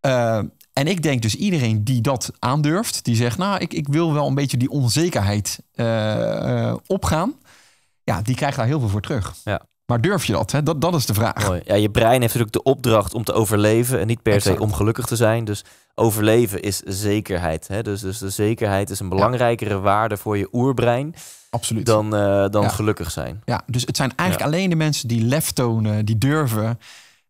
Ja. Eh, en ik denk dus iedereen die dat aandurft, die zegt, nou, ik, ik wil wel een beetje die onzekerheid eh, eh, opgaan. Ja, die krijgt daar heel veel voor terug. Ja. Maar durf je dat, hè? dat? Dat is de vraag. Ja, je brein heeft natuurlijk de opdracht om te overleven en niet per se om gelukkig te zijn. Dus overleven is zekerheid. Hè? Dus, dus de zekerheid is een belangrijkere waarde voor je oerbrein Absoluut. dan, eh, dan gelukkig zijn. Ja, dus het zijn eigenlijk alleen de mensen die lef tonen, die durven,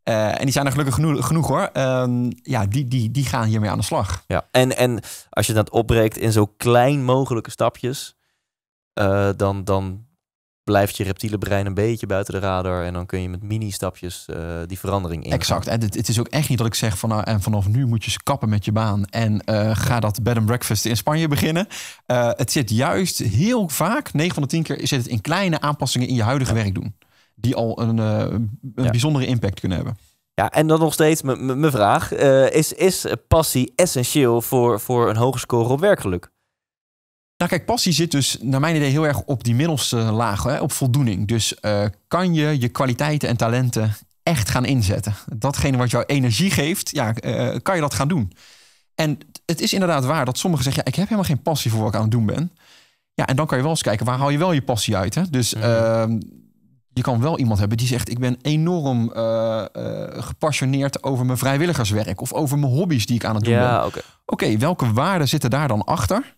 eh, en die zijn er gelukkig genoeg, hoor. Ehm, ja, die, die, die gaan hiermee aan de slag. Ja. En, en als je dat opbreekt in zo klein mogelijke stapjes, eh, dan, dan blijft je reptiele brein een beetje buiten de radar. En dan kun je met mini-stapjes eh, die verandering in. Exact. En het, is ook echt niet dat ik zeg van nou, en vanaf nu moet je ze kappen met je baan. En ga dat bed and breakfast in Spanje beginnen. het zit juist heel vaak, 9 van de 10 keer, zit het in kleine aanpassingen in je huidige werk doen die al een, eh, een bijzondere impact kunnen hebben. Ja, en dan nog steeds mijn vraag. Eh, is, is passie essentieel voor, voor een hoge score op werkgeluk? Nou kijk, passie zit dus naar mijn idee heel erg op die middelste laag, hè, op voldoening. Dus eh, kan je je kwaliteiten en talenten echt gaan inzetten? Datgene wat jou energie geeft, ja, kan je dat gaan doen? En het is inderdaad waar dat sommigen zeggen, ik heb helemaal geen passie voor wat ik aan het doen ben. Ja, en dan kan je wel eens kijken, waar haal je wel je passie uit? Hè? Dus... Mhm. Ehm, je kan wel iemand hebben die zegt: Ik ben enorm eh, eh, gepassioneerd over mijn vrijwilligerswerk of over mijn hobby's die ik aan het doen ja, ben. Oké, welke waarden zitten daar dan achter?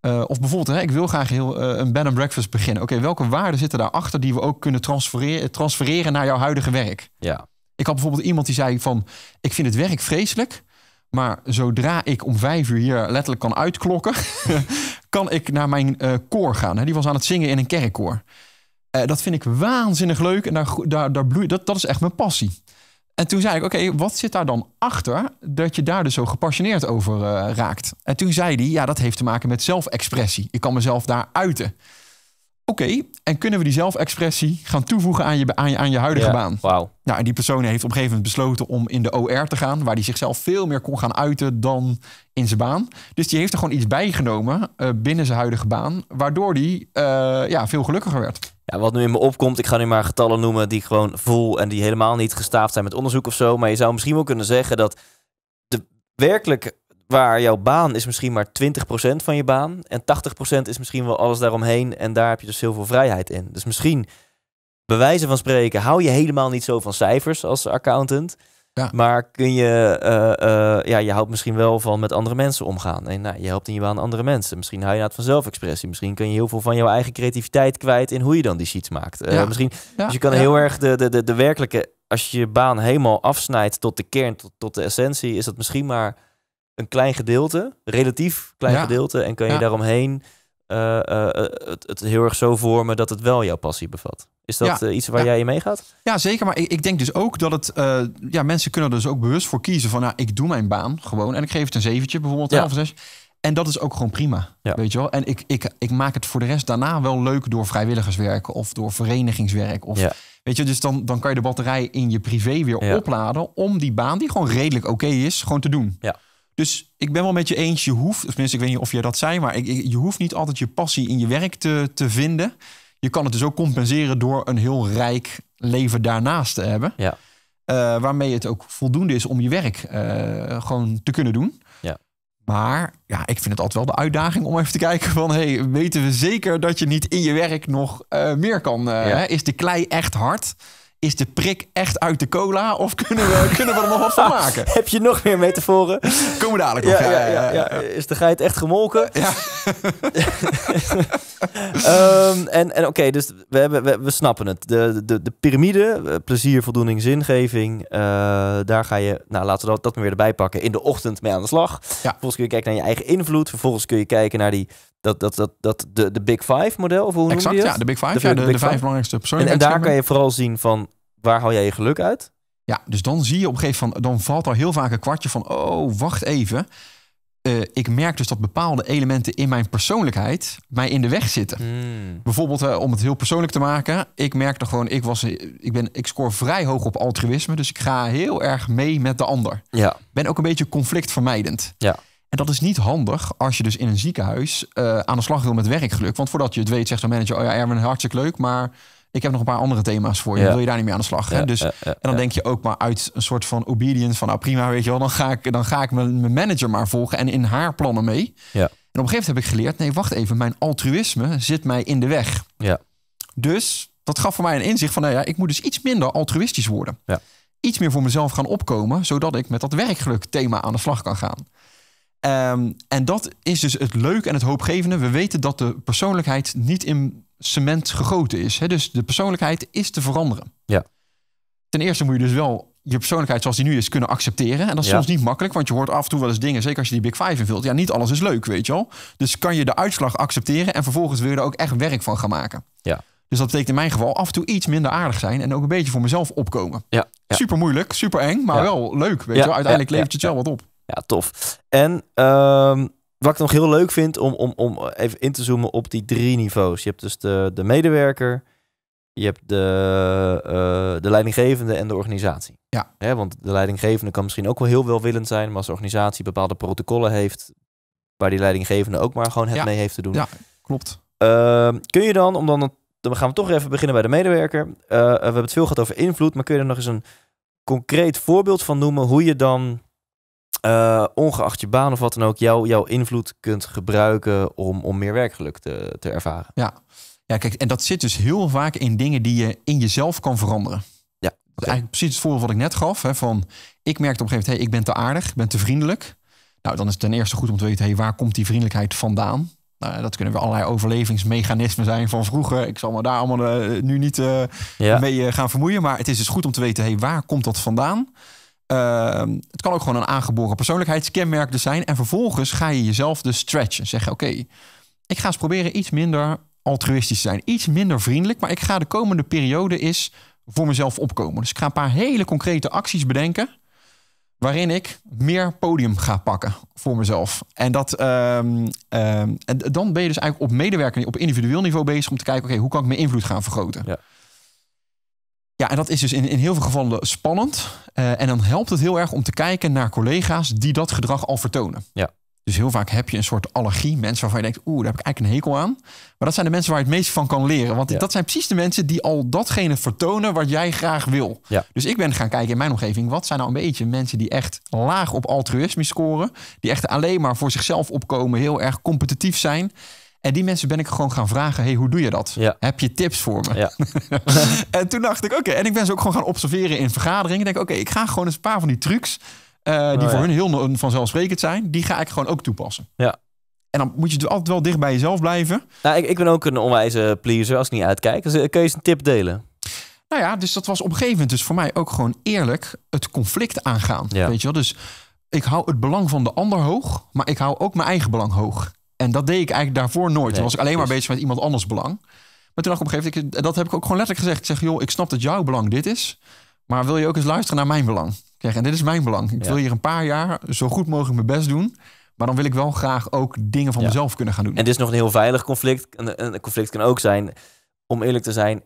Eh, of bijvoorbeeld, hè, ik wil graag heel, een bed and breakfast beginnen. Oké, welke waarden zitten daarachter die we ook kunnen transfereren, naar jouw huidige werk? Ja. Ik had bijvoorbeeld iemand die zei van, ik vind het werk vreselijk, maar zodra ik om vijf uur hier letterlijk kan uitklokken, kan ik naar mijn koor gaan. Hè? Die was aan het zingen in een kerkkoor. Eh, dat vind ik waanzinnig leuk en daar, daar, daar bloeit, dat, dat is echt mijn passie. En toen zei ik, oké, wat zit daar dan achter dat je daar dus zo gepassioneerd over eh, raakt? En toen zei hij, ja, dat heeft te maken met zelfexpressie. Ik kan mezelf daar uiten. Oké, en kunnen we die zelfexpressie gaan toevoegen aan je, aan je, aan je huidige ja, baan? Wauw. Nou, en die persoon heeft op een gegeven moment besloten om in de OR te gaan, waar hij zichzelf veel meer kon gaan uiten dan in zijn baan. Dus die heeft er gewoon iets bijgenomen eh, binnen zijn huidige baan, waardoor die ja, veel gelukkiger werd ja, wat nu in me opkomt, ik ga nu maar getallen noemen die gewoon vol en die helemaal niet gestaafd zijn met onderzoek of zo. Maar je zou misschien wel kunnen zeggen dat de werkelijk waar jouw baan is misschien maar 20% van je baan. En 80% is misschien wel alles daaromheen. En daar heb je dus heel veel vrijheid in. Dus misschien, bewijzen van spreken, hou je helemaal niet zo van cijfers als accountant. Maar kun je, eh, eh, ja, je houdt misschien wel van met andere mensen omgaan. En nou, je helpt in je aan andere mensen. Misschien hou je nou het van zelfexpressie. Misschien kun je heel veel van jouw eigen creativiteit kwijt in hoe je dan die sheets maakt. Eh, misschien, Dus je kan heel erg de, de, de, werkelijke, als je je baan helemaal afsnijdt tot de kern, tot, tot de essentie, is dat misschien maar een klein gedeelte, relatief klein gedeelte. En kan je daaromheen eh, eh, eh, het, het, heel erg zo vormen dat het wel jouw passie bevat. Is dat iets waar jij in meegaat? Ja, zeker. Maar ik, ik, denk dus ook dat het... ja, mensen kunnen er dus ook bewust voor kiezen van... nou, ik doe mijn baan gewoon en ik geef het een zeventje bijvoorbeeld. Ja. zes. En dat is ook gewoon prima, ja. weet je wel. En ik, ik, ik maak het voor de rest daarna wel leuk door vrijwilligerswerk... of door verenigingswerk of... Weet je, dus dan, dan kan je de batterij in je privé weer opladen om die baan, die gewoon redelijk oké is, gewoon te doen. Ja. Dus ik ben wel met je eens, je hoeft, of ik weet niet of jij dat zei, maar je hoeft niet altijd je passie in je werk te, te vinden. Je kan het dus ook compenseren door een heel rijk leven daarnaast te hebben. Ja. Eh, waarmee het ook voldoende is om je werk eh, gewoon te kunnen doen. Ja. Maar ja, ik vind het altijd wel de uitdaging om even te kijken van... hey, weten we zeker dat je niet in je werk nog eh, meer kan? Ja. Hè? Is de klei echt hard? Is de prik echt uit de cola of kunnen we, kunnen we er nog wat van ah, maken? Heb je nog meer metaforen? Komen dadelijk op. Ja, ja, ja, Is de geit echt gemolken? Ja. Ehm, en en oké, dus we, hebben, we, we, snappen het. De, de, de piramide, eh, plezier, voldoening, zingeving. Eh, daar ga je, nou laten we dat, dat maar weer erbij pakken, in de ochtend mee aan de slag. Vervolgens kun je kijken naar je eigen invloed. Vervolgens kun je kijken naar die dat, dat, dat, de, de Big Five model, of hoe exact, ja, de Big Five, de, ja, de, vijf belangrijkste personen. En, daar kan je vooral zien van waar haal jij je geluk uit? Ja, dus dan zie je op een gegeven moment, dan valt er heel vaak een kwartje van, oh, wacht even. Eh, ik merk dus dat bepaalde elementen in mijn persoonlijkheid mij in de weg zitten. Hmm. Bijvoorbeeld, eh, om het heel persoonlijk te maken, ik merkte gewoon, ik, was, eh, ik, ben, ik scoor vrij hoog op altruïsme, dus ik ga heel erg mee met de ander. Ja. Ben ook een beetje conflictvermijdend. Ja. En dat is niet handig als je dus in een ziekenhuis eh, aan de slag wil met werkgeluk. Want voordat je het weet, zegt de manager: Oh ja, Erwin, hartstikke leuk, maar ik heb nog een paar andere thema's voor je. Wil je daar niet mee aan de slag? hè? Dus, en dan denk je ook maar uit een soort van obedience van... nou prima, weet je wel, dan ga ik, dan ga ik mijn, manager maar volgen... en in haar plannen mee. Ja. En op een gegeven moment heb ik geleerd... nee, wacht even, mijn altruïsme zit mij in de weg. Ja. Dus dat gaf voor mij een inzicht van... nou ja, ik moet dus iets minder altruïstisch worden. Ja. Iets meer voor mezelf gaan opkomen... zodat ik met dat werkgeluk thema aan de slag kan gaan. Ehm, en dat is dus het leuke en het hoopgevende. We weten dat de persoonlijkheid niet in cement gegoten is. Hè? Dus de persoonlijkheid is te veranderen. Ja. Ten eerste moet je dus wel je persoonlijkheid zoals die nu is kunnen accepteren. En dat is soms niet makkelijk, want je hoort af en toe wel eens dingen, zeker als je die Big Five invult. Ja, niet alles is leuk, weet je wel. Dus kan je de uitslag accepteren en vervolgens wil je er ook echt werk van gaan maken. Ja. Dus dat betekent in mijn geval af en toe iets minder aardig zijn en ook een beetje voor mezelf opkomen. Ja. Super moeilijk, super eng, maar wel leuk. Weet je wel. Uiteindelijk levert het wel wat op. Ja, tof. En ehm, wat ik nog heel leuk vind om, om, om even in te zoomen op die drie niveaus. Je hebt dus de, de medewerker, je hebt de, eh, de leidinggevende en de organisatie. Ja. Hè, want de leidinggevende kan misschien ook wel heel welwillend zijn, maar als de organisatie bepaalde protocollen heeft, waar die leidinggevende ook maar gewoon het mee heeft te doen. Ja, klopt. Ehm, kun je dan, om dan, dan gaan we toch even beginnen bij de medewerker. Eh, we hebben het veel gehad over invloed, maar kun je er nog eens een concreet voorbeeld van noemen hoe je dan eh, ongeacht je baan of wat dan ook, jou, jouw invloed kunt gebruiken om, om meer werkgeluk te, te ervaren. Ja. ja, kijk, en dat zit dus heel vaak in dingen die je in jezelf kan veranderen. Ja. eigenlijk precies het voorbeeld wat ik net gaf. Hè, van, ik merkte op een gegeven moment, hey, ik ben te aardig, ik ben te vriendelijk. Nou, dan is het ten eerste goed om te weten, hey, waar komt die vriendelijkheid vandaan? Nou, dat kunnen we allerlei overlevingsmechanismen zijn van vroeger. Ik zal me daar allemaal eh, nu niet eh, mee gaan vermoeien. Maar het is dus goed om te weten, hey, waar komt dat vandaan? Ehm, het kan ook gewoon een aangeboren persoonlijkheidskenmerk dus zijn. En vervolgens ga je jezelf dus stretchen. Zeggen, oké, ik ga eens proberen iets minder altruïstisch te zijn. Iets minder vriendelijk, maar ik ga de komende periode eens voor mezelf opkomen. Dus ik ga een paar hele concrete acties bedenken... waarin ik meer podium ga pakken voor mezelf. En, dat, ehm, ehm, en dan ben je dus eigenlijk op medewerker, op individueel niveau bezig... om te kijken, oké, hoe kan ik mijn invloed gaan vergroten? Ja. Ja, en dat is dus in, in heel veel gevallen spannend. Eh, en dan helpt het heel erg om te kijken naar collega's die dat gedrag al vertonen. Ja. Dus heel vaak heb je een soort allergie. Mensen waarvan je denkt, oeh, daar heb ik eigenlijk een hekel aan. Maar dat zijn de mensen waar je het meest van kan leren. Want dat zijn precies de mensen die al datgene vertonen wat jij graag wil. Ja. Dus ik ben gaan kijken in mijn omgeving. Wat zijn nou een beetje mensen die echt laag op altruïsme scoren. Die echt alleen maar voor zichzelf opkomen. Heel erg competitief zijn. En die mensen ben ik gewoon gaan vragen: hey, hoe doe je dat? Ja. Heb je tips voor me? Ja. en toen dacht ik: oké, en ik ben ze ook gewoon gaan observeren in vergaderingen. Ik denk: oké, ik ga gewoon eens een paar van die trucs. Eh, die oh, voor hun heel vanzelfsprekend zijn, die ga ik gewoon ook toepassen. Ja, en dan moet je dus altijd wel dicht bij jezelf blijven. Nou, ik, ik ben ook een onwijze pleaser als ik niet uitkijk. Dus eh, kun je eens een tip delen? Nou ja, dus dat was op gegeven dus voor mij ook gewoon eerlijk het conflict aangaan. Ja. Weet je wel? Dus ik hou het belang van de ander hoog, maar ik hou ook mijn eigen belang hoog. En dat deed ik eigenlijk daarvoor nooit. toen was ik alleen maar bezig met iemand anders belang. Maar toen dacht ik op een gegeven moment, dat heb ik ook gewoon letterlijk gezegd. Ik zeg, joh, ik snap dat jouw belang dit is. Maar wil je ook eens luisteren naar mijn belang? Kijk, en dit is mijn belang. Ik wil hier een paar jaar zo goed mogelijk mijn best doen. Maar dan wil ik wel graag ook dingen van mezelf kunnen gaan doen. En dit is nog een heel veilig conflict. Een, conflict kan ook zijn, om eerlijk te zijn,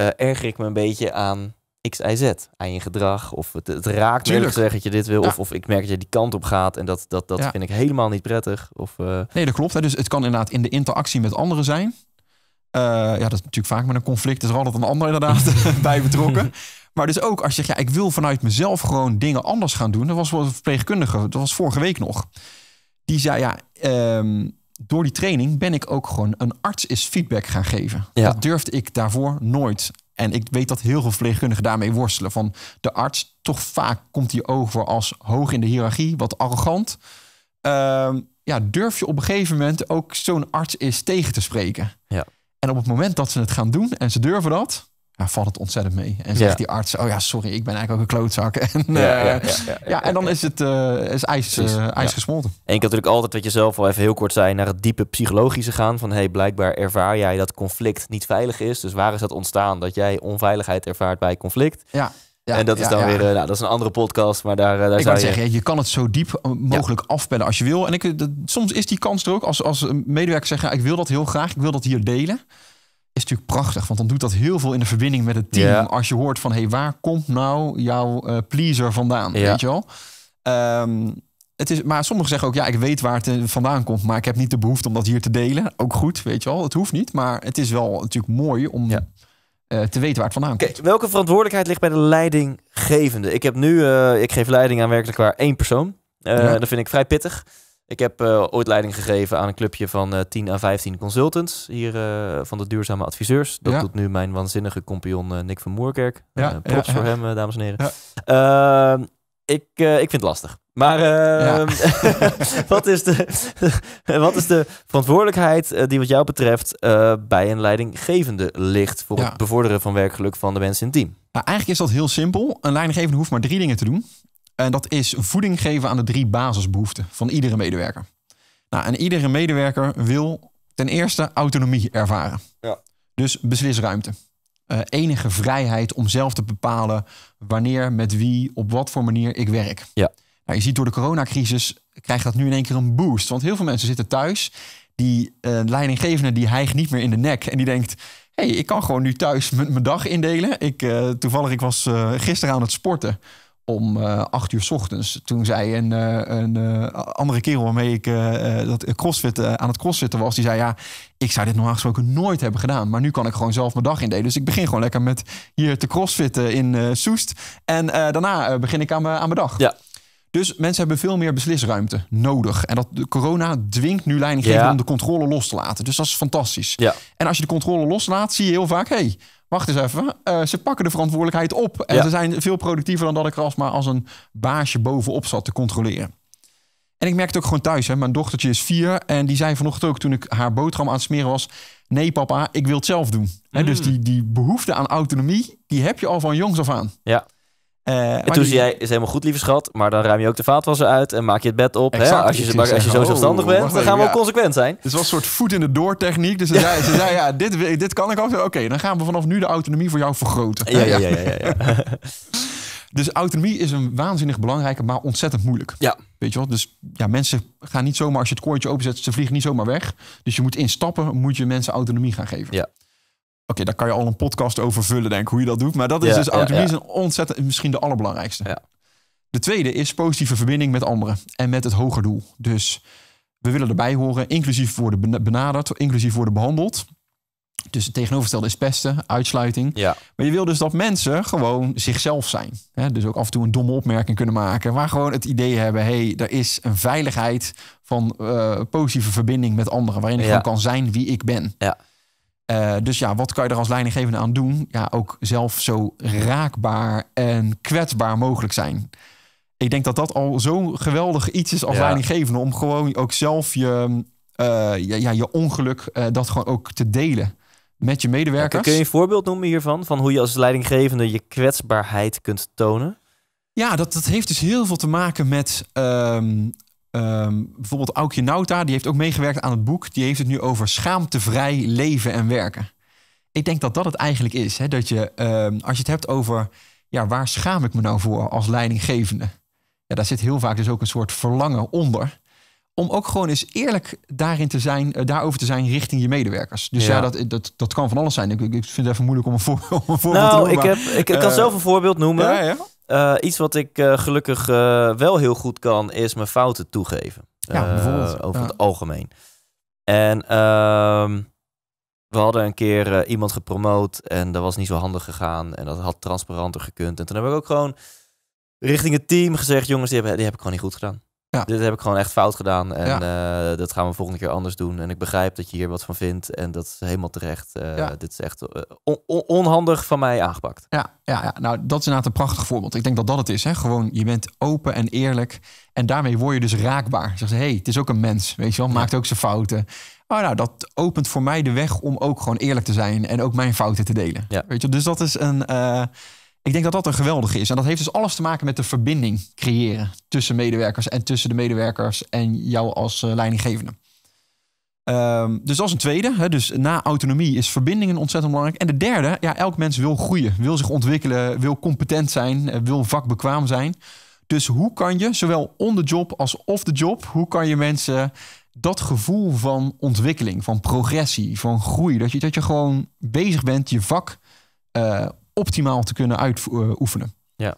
uh, erger ik me een beetje aan X, Y, Z aan je gedrag. Of het, het raakt me zeggen dat je dit wil. Of, of ik merk dat je die kant op gaat. En dat, dat, dat vind ik helemaal niet prettig. Of, eh, Nee, dat klopt. Hè. Dus het kan inderdaad in de interactie met anderen zijn. Eh, ja, dat is natuurlijk vaak met een conflict. Is er altijd een ander inderdaad bij betrokken. Maar dus ook als je zegt, ja, ik wil vanuit mezelf gewoon dingen anders gaan doen. Dat was wel een verpleegkundige, dat was vorige week nog. Die zei, ja, ehm, door die training ben ik ook gewoon een arts is feedback gaan geven. Ja. Dat durfde ik daarvoor nooit en ik weet dat heel veel verpleegkundigen daarmee worstelen. Van de arts, toch vaak komt hij over als hoog in de hiërarchie, wat arrogant. Ehm, ja, durf je op een gegeven moment ook zo'n arts is tegen te spreken. Ja. En op het moment dat ze het gaan doen en ze durven dat, ja, nou, valt het ontzettend mee. En zegt die arts, oh ja, sorry, ik ben eigenlijk ook een klootzak. En, eh, ja, ja en dan is het eh, is ijs, eh, ijs gesmolten. En ik kan natuurlijk altijd, wat je zelf wel even heel kort zei, naar het diepe psychologische gaan. Van hey, blijkbaar ervaar jij dat conflict niet veilig is. Dus waar is dat ontstaan? Dat jij onveiligheid ervaart bij conflict. Ja. Ja, en dat is dan weer, nou, dat is een andere podcast, maar daar, daar ik zou je... zeggen, je kan het zo diep mogelijk afbellen als je wil. En ik, soms is die kans er ook, als, als een medewerker zegt, ik wil dat heel graag, ik wil dat hier delen is natuurlijk prachtig, want dan doet dat heel veel in de verbinding met het team. Als je hoort van, hé, hey, waar komt nou jouw eh, pleaser vandaan? Weet je wel? Ehm, het is, maar sommigen zeggen ook, ja, ik weet waar het eh, vandaan komt, maar ik heb niet de behoefte om dat hier te delen. Ook goed, weet je wel, het hoeft niet, maar het is wel natuurlijk mooi om eh, te weten waar het vandaan komt. welke verantwoordelijkheid ligt bij de leidinggevende? Ik heb nu, ik geef leiding aan werkelijk waar één persoon. Dat vind ik vrij pittig. Ik heb eh, ooit leiding gegeven aan een clubje van uh, eh, 10 à 15 consultants. Hier eh, van de duurzame adviseurs. Dat doet nu mijn waanzinnige compagnon Nick van Moerkerk. Ja, props voor hem, dames en heren. Ehm, ik, ik vind het lastig. Maar ehm, wat, is de, wat is de verantwoordelijkheid die wat jou betreft bij een leidinggevende ligt... voor het bevorderen van werkgeluk van de mensen in het team? Nou, eigenlijk is dat heel simpel. Een leidinggevende hoeft maar drie dingen te doen. En eh, dat is voeding geven aan de drie basisbehoeften van iedere medewerker. Nou, en iedere medewerker wil ten eerste autonomie ervaren. Ja. Dus beslisruimte. Eh, enige vrijheid om zelf te bepalen wanneer, met wie, op wat voor manier ik werk. Ja. Nou, je ziet door de coronacrisis krijgt dat nu in één keer een boost. Want heel veel mensen zitten thuis. Die uh, leidinggevende die hijgt niet meer in de nek. En die denkt, hey, ik kan gewoon nu thuis mijn dag indelen. Ik, toevallig, ik was gisteren aan het sporten om uh, acht uur s ochtends. Toen zei een, eh, een eh, andere kerel waarmee ik dat crossfit, aan het crossfitten was, die zei: Ja, ik zou dit normaal gesproken nooit hebben gedaan. Maar nu kan ik gewoon zelf mijn dag indelen. Dus ik begin gewoon lekker met hier te crossfitten in Soest. En daarna begin ik aan mijn dag. Ja. Dus mensen hebben veel meer beslisruimte nodig. En dat de corona dwingt nu leidinggevenden om de controle los te laten. Dus dat is fantastisch. Ja. En als je de controle loslaat, zie je heel vaak: hey, wacht eens even, eh, ze pakken de verantwoordelijkheid op. En ze zijn veel productiever dan dat ik er alsmaar als een baasje bovenop zat te controleren. En ik merkte ook gewoon thuis. Hè. Mijn dochtertje is vier en die zei vanochtend ook toen ik haar boterham aan het smeren was... nee papa, ik wil het zelf doen. dus mm. die, die behoefte aan autonomie, die heb je al van jongs af aan. Ja. Eh, en toen zei jij, is helemaal goed lieve schat, maar dan ruim je ook de vaatwasser uit en maak je het bed op. hè? Als, je, als je zo oh, zelfstandig bent, dan gaan we ja. consequent zijn. Het was een soort voet in de door techniek. Dus ze zei, ze zei ja, dit, dit kan ik ook. Oké, dan gaan we vanaf nu de autonomie voor jou vergroten. Ja, ja, ja. ja, ja dus autonomie is een waanzinnig belangrijke, maar ontzettend moeilijk. Ja. Weet je wat? Dus ja, mensen gaan niet zomaar, als je het koordje openzet, ze vliegen niet zomaar weg. Dus je moet instappen, moet je mensen autonomie gaan geven. Ja. Oké, daar kan je al een podcast over vullen, denk ik, hoe je dat doet. Maar dat is dus autonomie een ontzettend, misschien de allerbelangrijkste. De tweede is positieve verbinding met anderen en met het hoger doel. Dus we willen erbij horen, inclusief worden benaderd, inclusief worden behandeld. Dus het tegenovergestelde is pesten, uitsluiting. Ja. Maar je wil dus dat mensen gewoon zichzelf zijn. dus ook af en toe een domme opmerking kunnen maken. Waar gewoon het idee hebben, hé, hey, er is een veiligheid van eh, positieve verbinding met anderen. Waarin ik gewoon kan zijn wie ik ben. Ja. Eh, dus ja, wat kan je er als leidinggevende aan doen? Ja, ook zelf zo raakbaar en kwetsbaar mogelijk zijn. Ik denk dat dat al zo'n geweldig iets is als leidinggevende. Om gewoon ook zelf je, eh, ja, ja, je ongeluk, eh, dat gewoon ook te delen met je medewerkers. kun je een voorbeeld noemen hiervan? Van hoe je als leidinggevende je kwetsbaarheid kunt tonen? Ja, dat, dat heeft dus heel veel te maken met ehm, Ehm, bijvoorbeeld Aukje Nauta, die heeft ook meegewerkt aan het boek. Die heeft het nu over schaamtevrij leven en werken. Ik denk dat dat het eigenlijk is. Hè? Dat je, ehm, als je het hebt over, ja, waar schaam ik me nou voor als leidinggevende? Ja, daar zit heel vaak dus ook een soort verlangen onder. Om ook gewoon eens eerlijk daarin te zijn, eh, daarover te zijn richting je medewerkers. Dus ja, dat, dat, dat kan van alles zijn. Ik, ik vind het even moeilijk om een, om een voorbeeld nou, te noemen. Ik, heb, ik, kan eh, zelf een voorbeeld noemen. Ja, ja. Eh, iets wat ik eh, gelukkig eh, wel heel goed kan, is mijn fouten toegeven. Ja, bijvoorbeeld. Over het algemeen. En ehm, we hadden een keer iemand gepromoot en dat was niet zo handig gegaan. En dat had transparanter gekund. En toen heb ik ook gewoon richting het team gezegd, jongens, die heb, die heb ik gewoon niet goed gedaan. Ja. Dit heb ik gewoon echt fout gedaan. En eh, dat gaan we volgende keer anders doen. En ik begrijp dat je hier wat van vindt. En dat is helemaal terecht. Eh, dit is echt eh, onhandig van mij aangepakt. Ja, ja, ja, nou dat is inderdaad een prachtig voorbeeld. Ik denk dat dat het is. Hè? Gewoon, je bent open en eerlijk. En daarmee word je dus raakbaar. Zeg ze, hey, het is ook een mens. Weet je wel, maakt ook zijn fouten. Oh, nou, dat opent voor mij de weg om ook gewoon eerlijk te zijn. En ook mijn fouten te delen. Weet je, dus dat is een... Ik denk dat dat een geweldige is. En dat heeft dus alles te maken met de verbinding creëren tussen medewerkers en tussen de medewerkers en jou als eh, leidinggevende. Ehm, dus dat is een tweede. Hè. Dus na autonomie is verbindingen ontzettend belangrijk. En de derde, ja, elk mens wil groeien, wil zich ontwikkelen, wil competent zijn, eh, wil vakbekwaam zijn. Dus hoe kan je, zowel on the job als off the job, hoe kan je mensen dat gevoel van ontwikkeling, van progressie, van groei, dat je, dat je gewoon bezig bent je vak uh, optimaal te kunnen uitoefenen. Ja.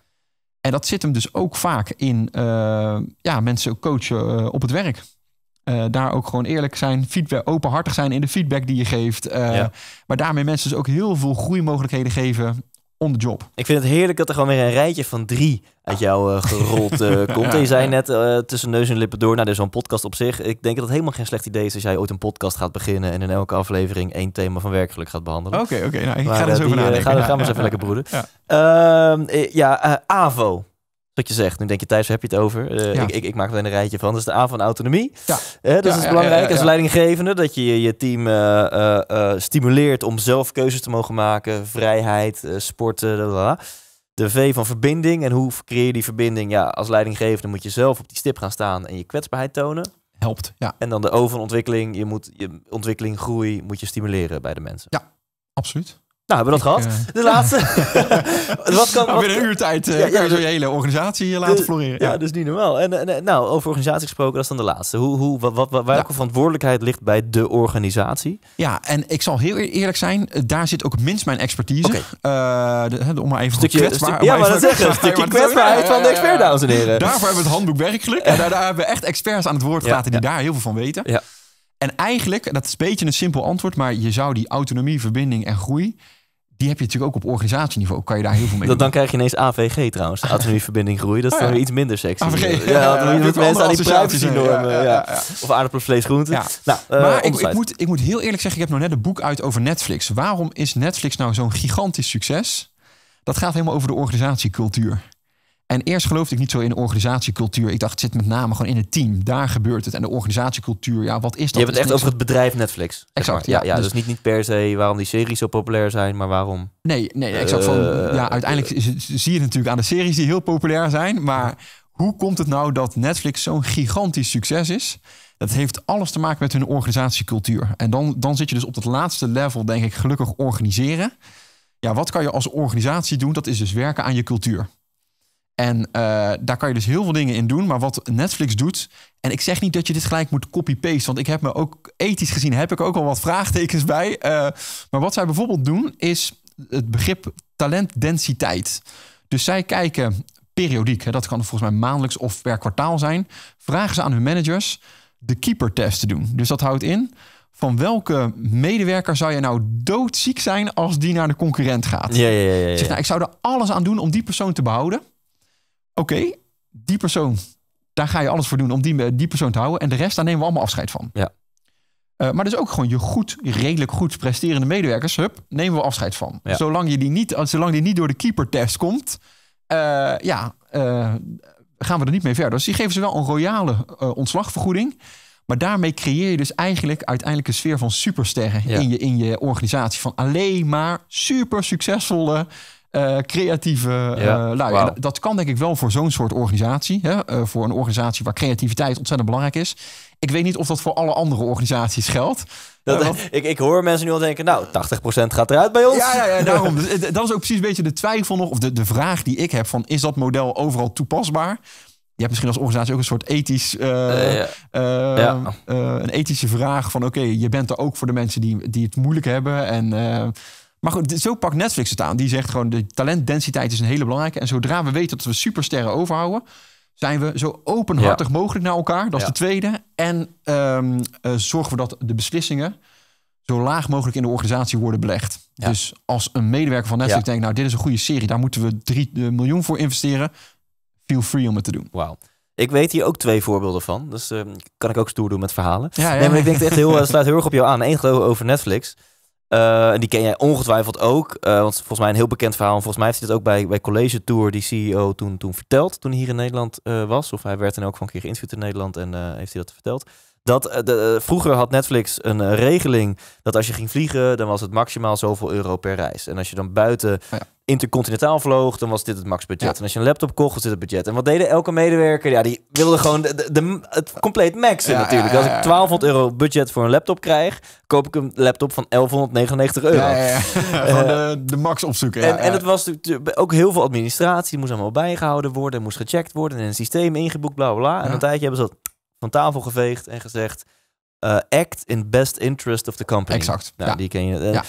En dat zit hem dus ook vaak in eh, ja, mensen coachen eh, op het werk. Eh, daar ook gewoon eerlijk zijn, feedback, openhartig zijn in de feedback die je geeft. Maar daarmee mensen dus ook heel veel groeimogelijkheden geven on the job. Ik vind het heerlijk dat er gewoon weer een rijtje van drie uit jou uh, gerold eh, komt. En je zei net eh, tussen neus en lippen door, naar dus zo'n podcast op zich. Ik denk dat het helemaal geen slecht idee is als jij ooit een podcast gaat beginnen en in elke aflevering één thema van werkelijk gaat behandelen. Oké, oké. nou, ik ga er zo over nadenken. Gaan, we, gaan we eens even lekker broeden. Ja, ehm, ja AVO wat je zegt. Nu denk je, Thijs, heb je het over? Eh, ik, ik, ik, maak er een rijtje van. Dat is de aan van autonomie. Ja. Uh, dat is dus belangrijk als leidinggevende. Dat je je team eh, stimuleert om zelf keuzes te mogen maken. Vrijheid, sporten, blablabla. De V van verbinding. En hoe creëer je die verbinding? Ja, als leidinggevende moet je zelf op die stip gaan staan en je kwetsbaarheid tonen. Helpt, ja. En dan de O van ontwikkeling. Je moet je ontwikkeling, groei moet je stimuleren bij de mensen. Ja, absoluut. Nou, hebben we dat gehad. Eh, de laatste. wat eh, kan, nou, binnen een uur tijd uh, ja, zo je hele organisatie hier eh, laten floreren. Ja. dus dat is niet normaal. En, nou, over organisatie gesproken, dat is dan de laatste. Hoe, hoe, wat, wat, welke nou. verantwoordelijkheid ligt bij de organisatie? Ja, en ik zal heel eerlijk zijn, daar zit ook minst mijn expertise. Okay. om maar even stukje, kwetsbaar... ja, maar dat zeggen, een stukje kwetsbaarheid van de expert, dames en heren. Daarvoor hebben we het handboek werkelijk. En daar, daar, hebben we echt experts aan het woord gelaten die daar heel veel van weten. Ja. En eigenlijk, dat is een beetje een simpel antwoord, maar je zou die autonomie, verbinding en groei die heb je natuurlijk ook op organisatieniveau. Kan je daar heel veel mee doen. Dan krijg je ineens AVG trouwens, de verbinding groei. Dat is dan oh weer iets minder sexy. AVG. Ja, dan moeten mensen aan die Ja, Of aardappelvleesgroente. Ja, Nou, eh, maar ik, ik, moet, ik moet heel eerlijk zeggen, ik heb nog net een boek uit over Netflix. Waarom is Netflix nou zo'n gigantisch succes? Dat gaat helemaal over de organisatiecultuur. En eerst geloofde ik niet zo in de organisatiecultuur. Ik dacht, het zit met name gewoon in het team. Daar gebeurt het. En de organisatiecultuur, ja, wat is dat? Je hebt het echt over het bedrijf Netflix. Exact, ja, ja. Dus-, dus, niet, niet per se waarom die series zo populair zijn, maar waarom... Nee, nee ik van, eh, ja, uiteindelijk eh, zie je het natuurlijk aan de series die heel populair zijn. Maar hoe komt het nou dat Netflix zo'n gigantisch succes is? Dat heeft alles te maken met hun organisatiecultuur. En dan, dan zit je dus op dat laatste level, denk ik, gelukkig organiseren. Ja, wat kan je als organisatie doen? Dat is dus werken aan je cultuur. En eh, daar kan je dus heel veel dingen in doen. Maar wat Netflix doet. En ik zeg niet dat je dit gelijk moet copy-paste. Want ik heb me ook ethisch gezien. heb ik ook al wat vraagtekens bij. Eh, maar wat zij bijvoorbeeld doen. is het begrip talentdensiteit. Dus zij kijken periodiek. dat kan volgens mij maandelijks of per kwartaal zijn. Vragen ze aan hun managers. de keeper-test te doen. Dus dat houdt in van welke medewerker zou je nou doodziek zijn als die naar de concurrent gaat? Ja, ja, ja, Zeg, nou, ik zou er alles aan doen om die persoon te behouden oké, die persoon, daar ga je alles voor doen om die, eh, die persoon te houden. En de rest, daar nemen we allemaal afscheid van. Ja. Uh, maar dus ook gewoon je goed, redelijk goed presterende medewerkers, hup, nemen we afscheid van. Zolang, je die niet, eh, zolang die niet door de keeper test komt, ja, gaan we er niet mee verder. Dus die geven ze wel een royale ontslagvergoeding. Maar daarmee creëer je dus eigenlijk uiteindelijk een sfeer van supersterren in, je, in je organisatie. Van alleen maar super succesvolle eh, creatieve eh, ja, nou Dat kan denk ik wel voor zo'n soort organisatie. Hè? Eh, voor een organisatie waar creativiteit ontzettend belangrijk is. Ik weet niet of dat voor alle andere organisaties geldt. Dat, ik, ik hoor mensen nu al denken, nou, 80% gaat eruit bij ons. Ja, ja, daarom. Dus, dat is ook precies een beetje de twijfel nog, of de, de vraag die ik heb van, is dat model overal toepasbaar? Je hebt misschien als organisatie ook een soort ethisch, een ethische vraag van, oké, je bent er ook voor de mensen die, die het moeilijk hebben en maar goed, zo pakt Netflix het aan. Die zegt gewoon, de talentdensiteit is een hele belangrijke. En zodra we weten dat we supersterren overhouden... zijn we zo openhartig mogelijk naar elkaar. Dat is de tweede. En ehm, eh, zorgen we dat de beslissingen zo laag mogelijk in de organisatie worden belegd. Dus als een medewerker van Netflix denkt... nou, dit is een goede serie, daar moeten we 3 eh, miljoen voor investeren... feel free om het te doen. Wauw. Ik weet hier ook twee voorbeelden van. Dus uh, kan ik ook stoer doen met verhalen. Nee, maar ik denk echt heel, uh, sluit heel erg op jou aan. Eén geloof over Netflix. Eh, en die ken jij ongetwijfeld ook. Eh, want volgens mij een heel bekend verhaal. En volgens mij heeft hij dat ook bij, bij College Tour, die CEO, toen, toen verteld. Toen hij hier in Nederland eh, was. Of hij werd dan ook van een keer geïnterviewd in Nederland en heeft hij dat verteld. Dat, de, vroeger had Netflix een regeling dat als je ging vliegen, dan was het maximaal zoveel euro per reis. En als je dan buiten oh intercontinentaal vloog, dan was dit het max budget. En als je een laptop kocht, was dit het budget. En wat deden elke medewerker? Ja, die wilde gewoon de, het compleet maxen natuurlijk. als ik 1200 euro budget voor een laptop krijg, koop ik een laptop van 1199 euro. Ja, eh, de, max opzoeken. en, en het was ook heel veel administratie. Die moest allemaal bijgehouden worden, moest gecheckt worden, en een systeem ingeboekt, bla bla. bla. En een tijdje hebben ze dat van tafel geveegd en gezegd: eh, act in best interest of the company. Exact. Nou, die ken je. Eh,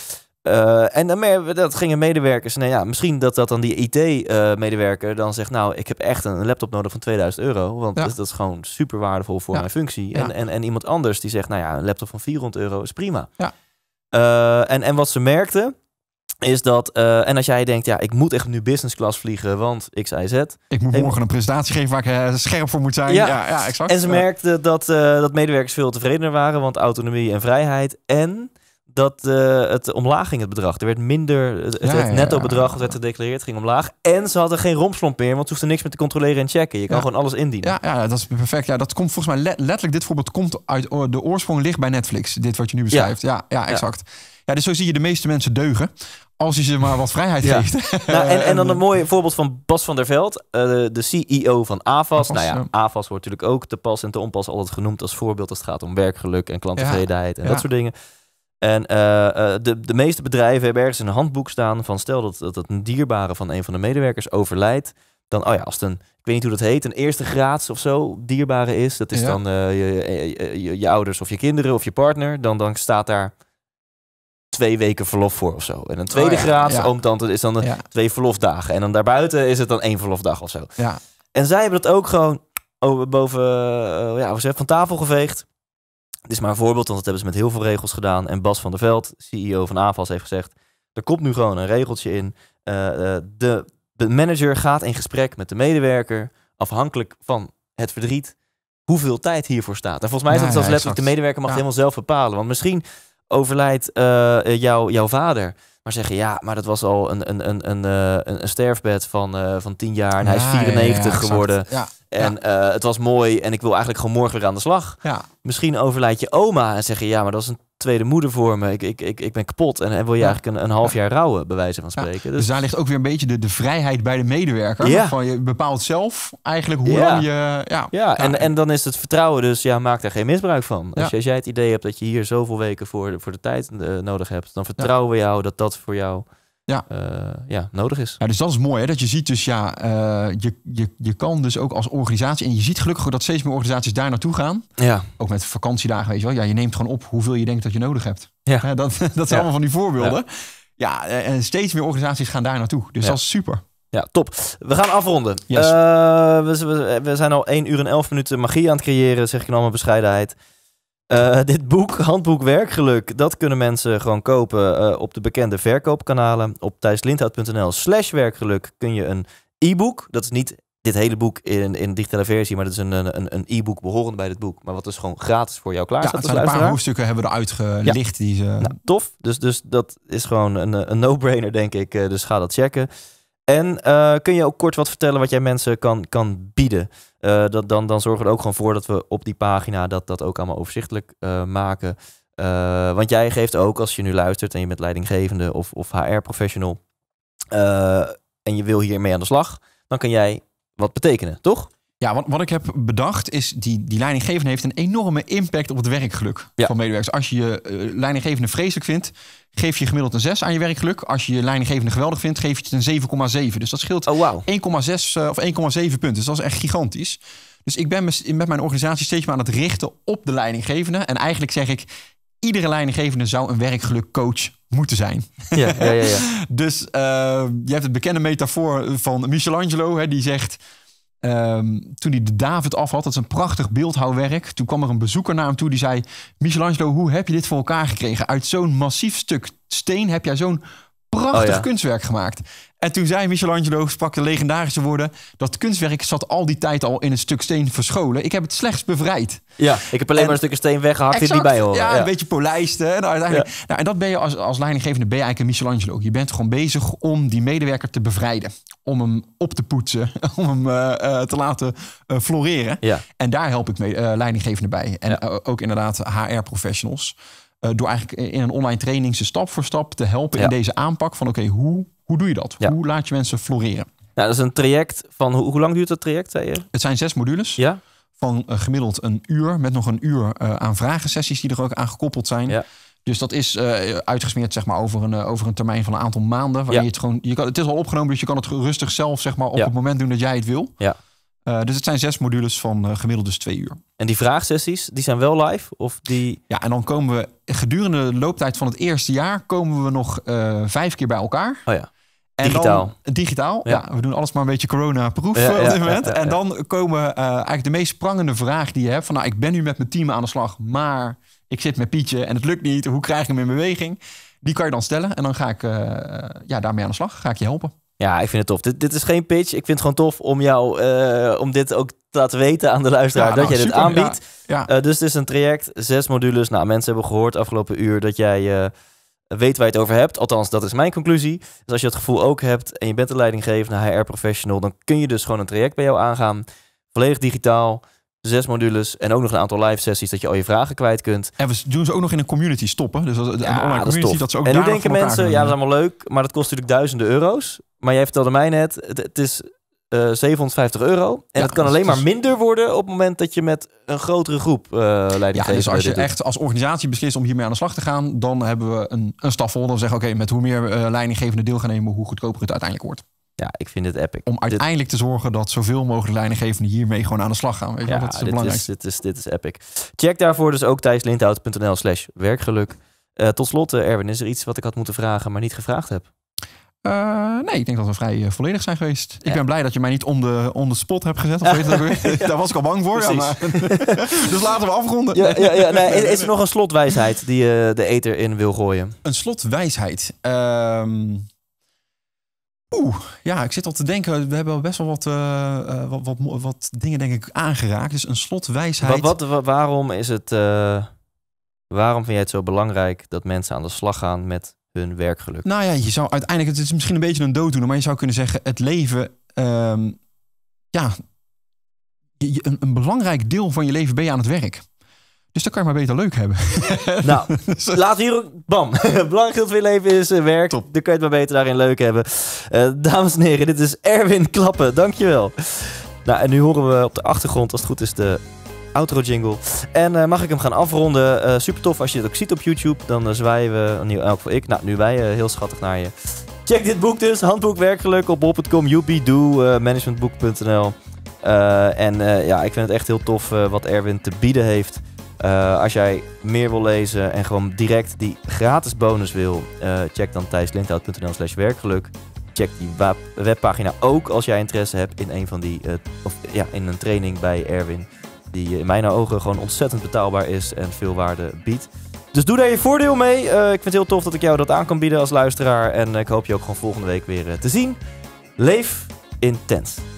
eh, en dan dat gingen medewerkers. Nou ja, misschien dat, dat dan die IT-medewerker eh, dan zegt: Nou, ik heb echt een laptop nodig van 2000 euro. Want dat, dat, is gewoon super waardevol voor mijn functie. En, en, en iemand anders die zegt: Nou ja, een laptop van 400 euro is prima. Eh, en, en wat ze merkten is dat, en als jij denkt, ja, ik moet echt nu business class vliegen, want X, Y, Z. Ik moet morgen een presentatie geven waar ik uh, scherp voor moet zijn. Ja, ja, exact. En ze merkten dat, dat medewerkers veel tevredener waren, want autonomie en vrijheid. En dat eh, het omlaag ging, het bedrag. Er werd minder, het, netto bedrag wat werd gedeclareerd ging omlaag. En ze hadden geen rompslomp meer, want ze hoefden niks meer te controleren en checken. Je kan gewoon alles indienen. Ja, ja, dat is perfect. Ja, dat komt volgens mij letterlijk, dit voorbeeld komt uit, oh, de oorsprong ligt bij Netflix. Dit wat je nu beschrijft. Ja, ja, exact. Ja, dus zo zie je de meeste mensen deugen. Als je ze maar wat vrijheid geeft. nou, en, en, dan een mooi voorbeeld van Bas van der Veld, eh, de CEO van AVAS. nou ja, AVAS wordt natuurlijk ook te pas en te onpas altijd genoemd als voorbeeld als het gaat om werkgeluk en klanttevredenheid en dat soort dingen. En eh, eh, de, de meeste bedrijven hebben ergens een handboek staan van stel dat, dat, dat een dierbare van een van de medewerkers overlijdt dan, oh ja, als het een, ik weet niet hoe dat heet, een eerste graads of zo dierbare is, dat is dan eh, je, je, ouders of je kinderen of je partner, dan, dan staat daar twee weken verlof voor of zo. En een tweede oh, ja, graad, oom, tante, is dan de twee verlofdagen. En dan daarbuiten is het dan één verlofdag of zo. Ja. En zij hebben dat ook gewoon oh, boven uh, ja, van tafel geveegd. Het is maar een voorbeeld, want dat hebben ze met heel veel regels gedaan. En Bas van der Veld, CEO van AVAS, heeft gezegd... er komt nu gewoon een regeltje in. Eh, eh, de, de manager gaat in gesprek met de medewerker... afhankelijk van het verdriet hoeveel tijd hiervoor staat. En volgens mij is dat zelfs letterlijk, de medewerker mag helemaal zelf bepalen. Want misschien overlijdt eh, jouw jouw vader. Maar zeggen, ja, maar dat was al een, een, een, een, eh, een, een sterfbed van, eh, van 10 jaar. En hij is 94 geworden. en eh, het was mooi en ik wil eigenlijk gewoon morgen weer aan de slag. Misschien overlijdt je oma en zeggen, ja, maar dat is een tweede moeder voor me. Ik, ik, ik, ik ben kapot en, en wil je eigenlijk een, een half jaar rouwen, bij wijze van spreken. Dus... daar ligt ook weer een beetje de, de vrijheid bij de medewerker. Van je bepaalt zelf eigenlijk hoe lang je... Ja, ja en, en dan is het vertrouwen dus, ja, maak daar geen misbruik van. Als, als jij het idee hebt dat je hier zoveel weken voor, voor de tijd eh, nodig hebt, dan vertrouwen we jou dat dat voor jou ja. Eh, ja, nodig is. Ja, dus dat is mooi, hè? dat je ziet dus ja, eh, je, je, je kan dus ook als organisatie, en je ziet gelukkig dat steeds meer organisaties daar naartoe gaan. Ja. Ook met vakantiedagen, weet je wel. Ja, je neemt gewoon op hoeveel je denkt dat je nodig hebt. Ja. dat, dat zijn allemaal van die voorbeelden. Ja. Eh, en steeds meer organisaties gaan daar naartoe. Dus dat is super. Ja, top. We gaan afronden. we, we, we, zijn al 1 uur en 11 minuten magie aan het creëren, zeg ik in allemaal bescheidenheid. Eh, dit boek, Handboek Werkgeluk, dat kunnen mensen gewoon kopen eh, op de bekende verkoopkanalen. Op thijslindhout.nl slash werkgeluk kun je een e-book, dat is niet dit hele boek in, in digitale versie, maar dat is een, een, een e-book behorend bij dit boek. Maar wat is dus gewoon gratis voor jou klaar ja, staat. Ja, een paar hoofdstukken hebben we eruit gelicht. Die ze... Nou, tof, dus, dus dat is gewoon een, een no-brainer denk ik. Eh, dus ga dat checken. En eh, kun je ook kort wat vertellen wat jij mensen kan, kan bieden? Eh, dat, dan, dan zorgen we er ook gewoon voor dat we op die pagina dat, dat ook allemaal overzichtelijk eh, maken. want jij geeft ook, als je nu luistert en je bent leidinggevende of, of HR-professional en je wil hiermee aan de slag, dan kan jij wat betekenen, toch? Ja, wat, wat ik heb bedacht is, die, die leidinggevende heeft een enorme impact op het werkgeluk van medewerkers. Als je je eh, leidinggevende vreselijk vindt, geef je gemiddeld een 6 aan je werkgeluk. Als je je leidinggevende geweldig vindt, geef je het een 7,7. Dus dat scheelt 1,6 eh, of 1,7 punten. Dus dat is echt gigantisch. Dus ik ben met mijn organisatie steeds meer aan het richten op de leidinggevende. En eigenlijk zeg ik, iedere leidinggevende zou een werkgelukcoach moeten zijn. Ja, ja, ja, ja. dus eh, je hebt het bekende metafoor van Michelangelo, hè, die zegt Ehm, toen hij de David af had, dat is een prachtig beeldhouwwerk. Toen kwam er een bezoeker naar hem toe die zei: Michelangelo, hoe heb je dit voor elkaar gekregen? Uit zo'n massief stuk steen heb jij zo'n prachtig oh kunstwerk gemaakt. En toen zei Michelangelo, sprak de legendarische woorden... dat kunstwerk zat al die tijd al in een stuk steen verscholen. Ik heb het slechts bevrijd. Ja, ik heb alleen maar een stukje steen weggehakt die bij Ja, een beetje polijsten. Nou, en, nou, en dat ben je als, als leidinggevende ben je eigenlijk een Michelangelo. Je bent gewoon bezig om die medewerker te bevrijden. Om hem op te poetsen. Om hem eh, eh, te laten eh, floreren. Ja. En daar help ik mee, leidinggevende bij. En ook inderdaad HR-professionals. door eigenlijk in een online training ze stap voor stap te helpen in deze aanpak van oké, hoe hoe doe je dat? Hoe laat je mensen floreren? Nou, dat is een traject van, hoe lang duurt dat traject? Zei Het zijn zes modules. Ja. Van eh, gemiddeld een uur, met nog een uur uh, aan vragensessies die er ook aan gekoppeld zijn. Dus dat is eh, uitgesmeerd zeg maar, over, een, over een termijn van een aantal maanden. Waarin je het, gewoon, je kan, het is al opgenomen, dus je kan het rustig zelf zeg maar, op het moment doen dat jij het wil. Ja. dus het zijn zes modules van gemiddeld dus twee uur. En die vraagsessies, die zijn wel live? Of die... Ja, en dan komen we gedurende de looptijd van het eerste jaar... komen we nog vijf keer bij elkaar. Oh ja. En digitaal. digitaal, ja. We doen alles maar een beetje corona-proof eh, op dit moment. en dan komen eh, eigenlijk de meest sprangende vraag die je hebt. Van nou, ik ben nu met mijn team aan de slag, maar ik zit met Pietje en het lukt niet. Hoe krijg ik hem in beweging? Die kan je dan stellen en dan ga ik eh, ja, daarmee aan de slag. Ga ik je helpen. Ja, ik vind het tof. Dit, dit is geen pitch. Ik vind het gewoon tof om jou, om dit ook te laten weten aan de luisteraar dat nou, jij dit aanbiedt. dus het is een traject, zes modules. Nou, mensen hebben gehoord afgelopen uur dat jij weet waar je het over hebt. Althans, dat is mijn conclusie. Dus als je dat gevoel ook hebt en je bent een naar HR-professional, dan kun je dus gewoon een traject bij jou aangaan. Volledig digitaal, zes modules en ook nog een aantal live sessies dat je al je vragen kwijt kunt. En we doen ze ook nog in een community stoppen. Dus een online dat is ook En nu denken mensen, ja, dat is allemaal leuk, maar dat kost natuurlijk duizenden euro's. Maar jij vertelde mij net, het is uh, eh, 750 euro. En dat kan alleen maar minder worden op het moment dat je met een grotere groep uh, leiding Ja, dus als je echt als organisatie beslist om hiermee aan de slag te gaan, dan hebben we een, een staf Dan zeggen oké, met hoe meer uh, leidinggevende deel gaan nemen, hoe goedkoper het uiteindelijk wordt. Ja, ik vind het epic. Om uiteindelijk te zorgen dat zoveel mogelijk leidinggevenden hiermee gewoon aan de slag gaan. Weet ja, dat is dit is, dit, is, dit is epic. Check daarvoor dus ook thijslindhout.nl slash werkgeluk. tot slot, Erwin, is er iets wat ik had moeten vragen, maar niet gevraagd heb? Eh, nee, ik denk dat we vrij eh, volledig zijn geweest. Ik ben blij dat je mij niet on the spot hebt gezet. Of weet Daar was ik al bang voor. Maar, dus laten we afronden. Nee, is er nog een slotwijsheid die je eh, de eter in wil gooien? Een slotwijsheid? Ehm, oeh, ja, ik zit al te denken. We hebben best wel wat, wat, wat, dingen, denk ik, aangeraakt. Dus een slotwijsheid. Maar wat waarom is het... waarom vind jij het zo belangrijk dat mensen aan de slag gaan met hun werkgeluk. Nou ja, je zou uiteindelijk, het is misschien een beetje een dooddoener, maar je zou kunnen zeggen: het leven, ehm, ja, je, een, een, belangrijk deel van je leven ben je aan het werk. Dus dan kan je maar beter leuk hebben. Nou, laat hier ook. Bam. Belangrijk deel van je leven is eh, werk. Top. Dan kan je het maar beter daarin leuk hebben. Eh, dames en heren, dit is Erwin Klappen. Dankjewel. Nou, en nu horen we op de achtergrond, als het goed is, de outro jingle. En eh, mag ik hem gaan afronden? Uh, super tof als je het ook ziet op YouTube. Dan eh, zwaaien we, in elk geval ik, nou nu wij, heel schattig naar je. Check dit boek dus, Handboek Werkgeluk op bol.com, youbedo, managementboek.nl. en ja, ik vind het echt heel tof wat Erwin te bieden heeft. als jij meer wil lezen en gewoon direct die gratis bonus wil, check dan thijslindhout.nl slash werkgeluk. Check die webpagina ook als jij interesse hebt in een van die, of ja, in een training bij Erwin. Die in mijn ogen gewoon ontzettend betaalbaar is en veel waarde biedt. Dus doe daar je voordeel mee. Eh, ik vind het heel tof dat ik jou dat aan kan bieden als luisteraar. En ik hoop je ook gewoon volgende week weer eh, te zien. Leef intens.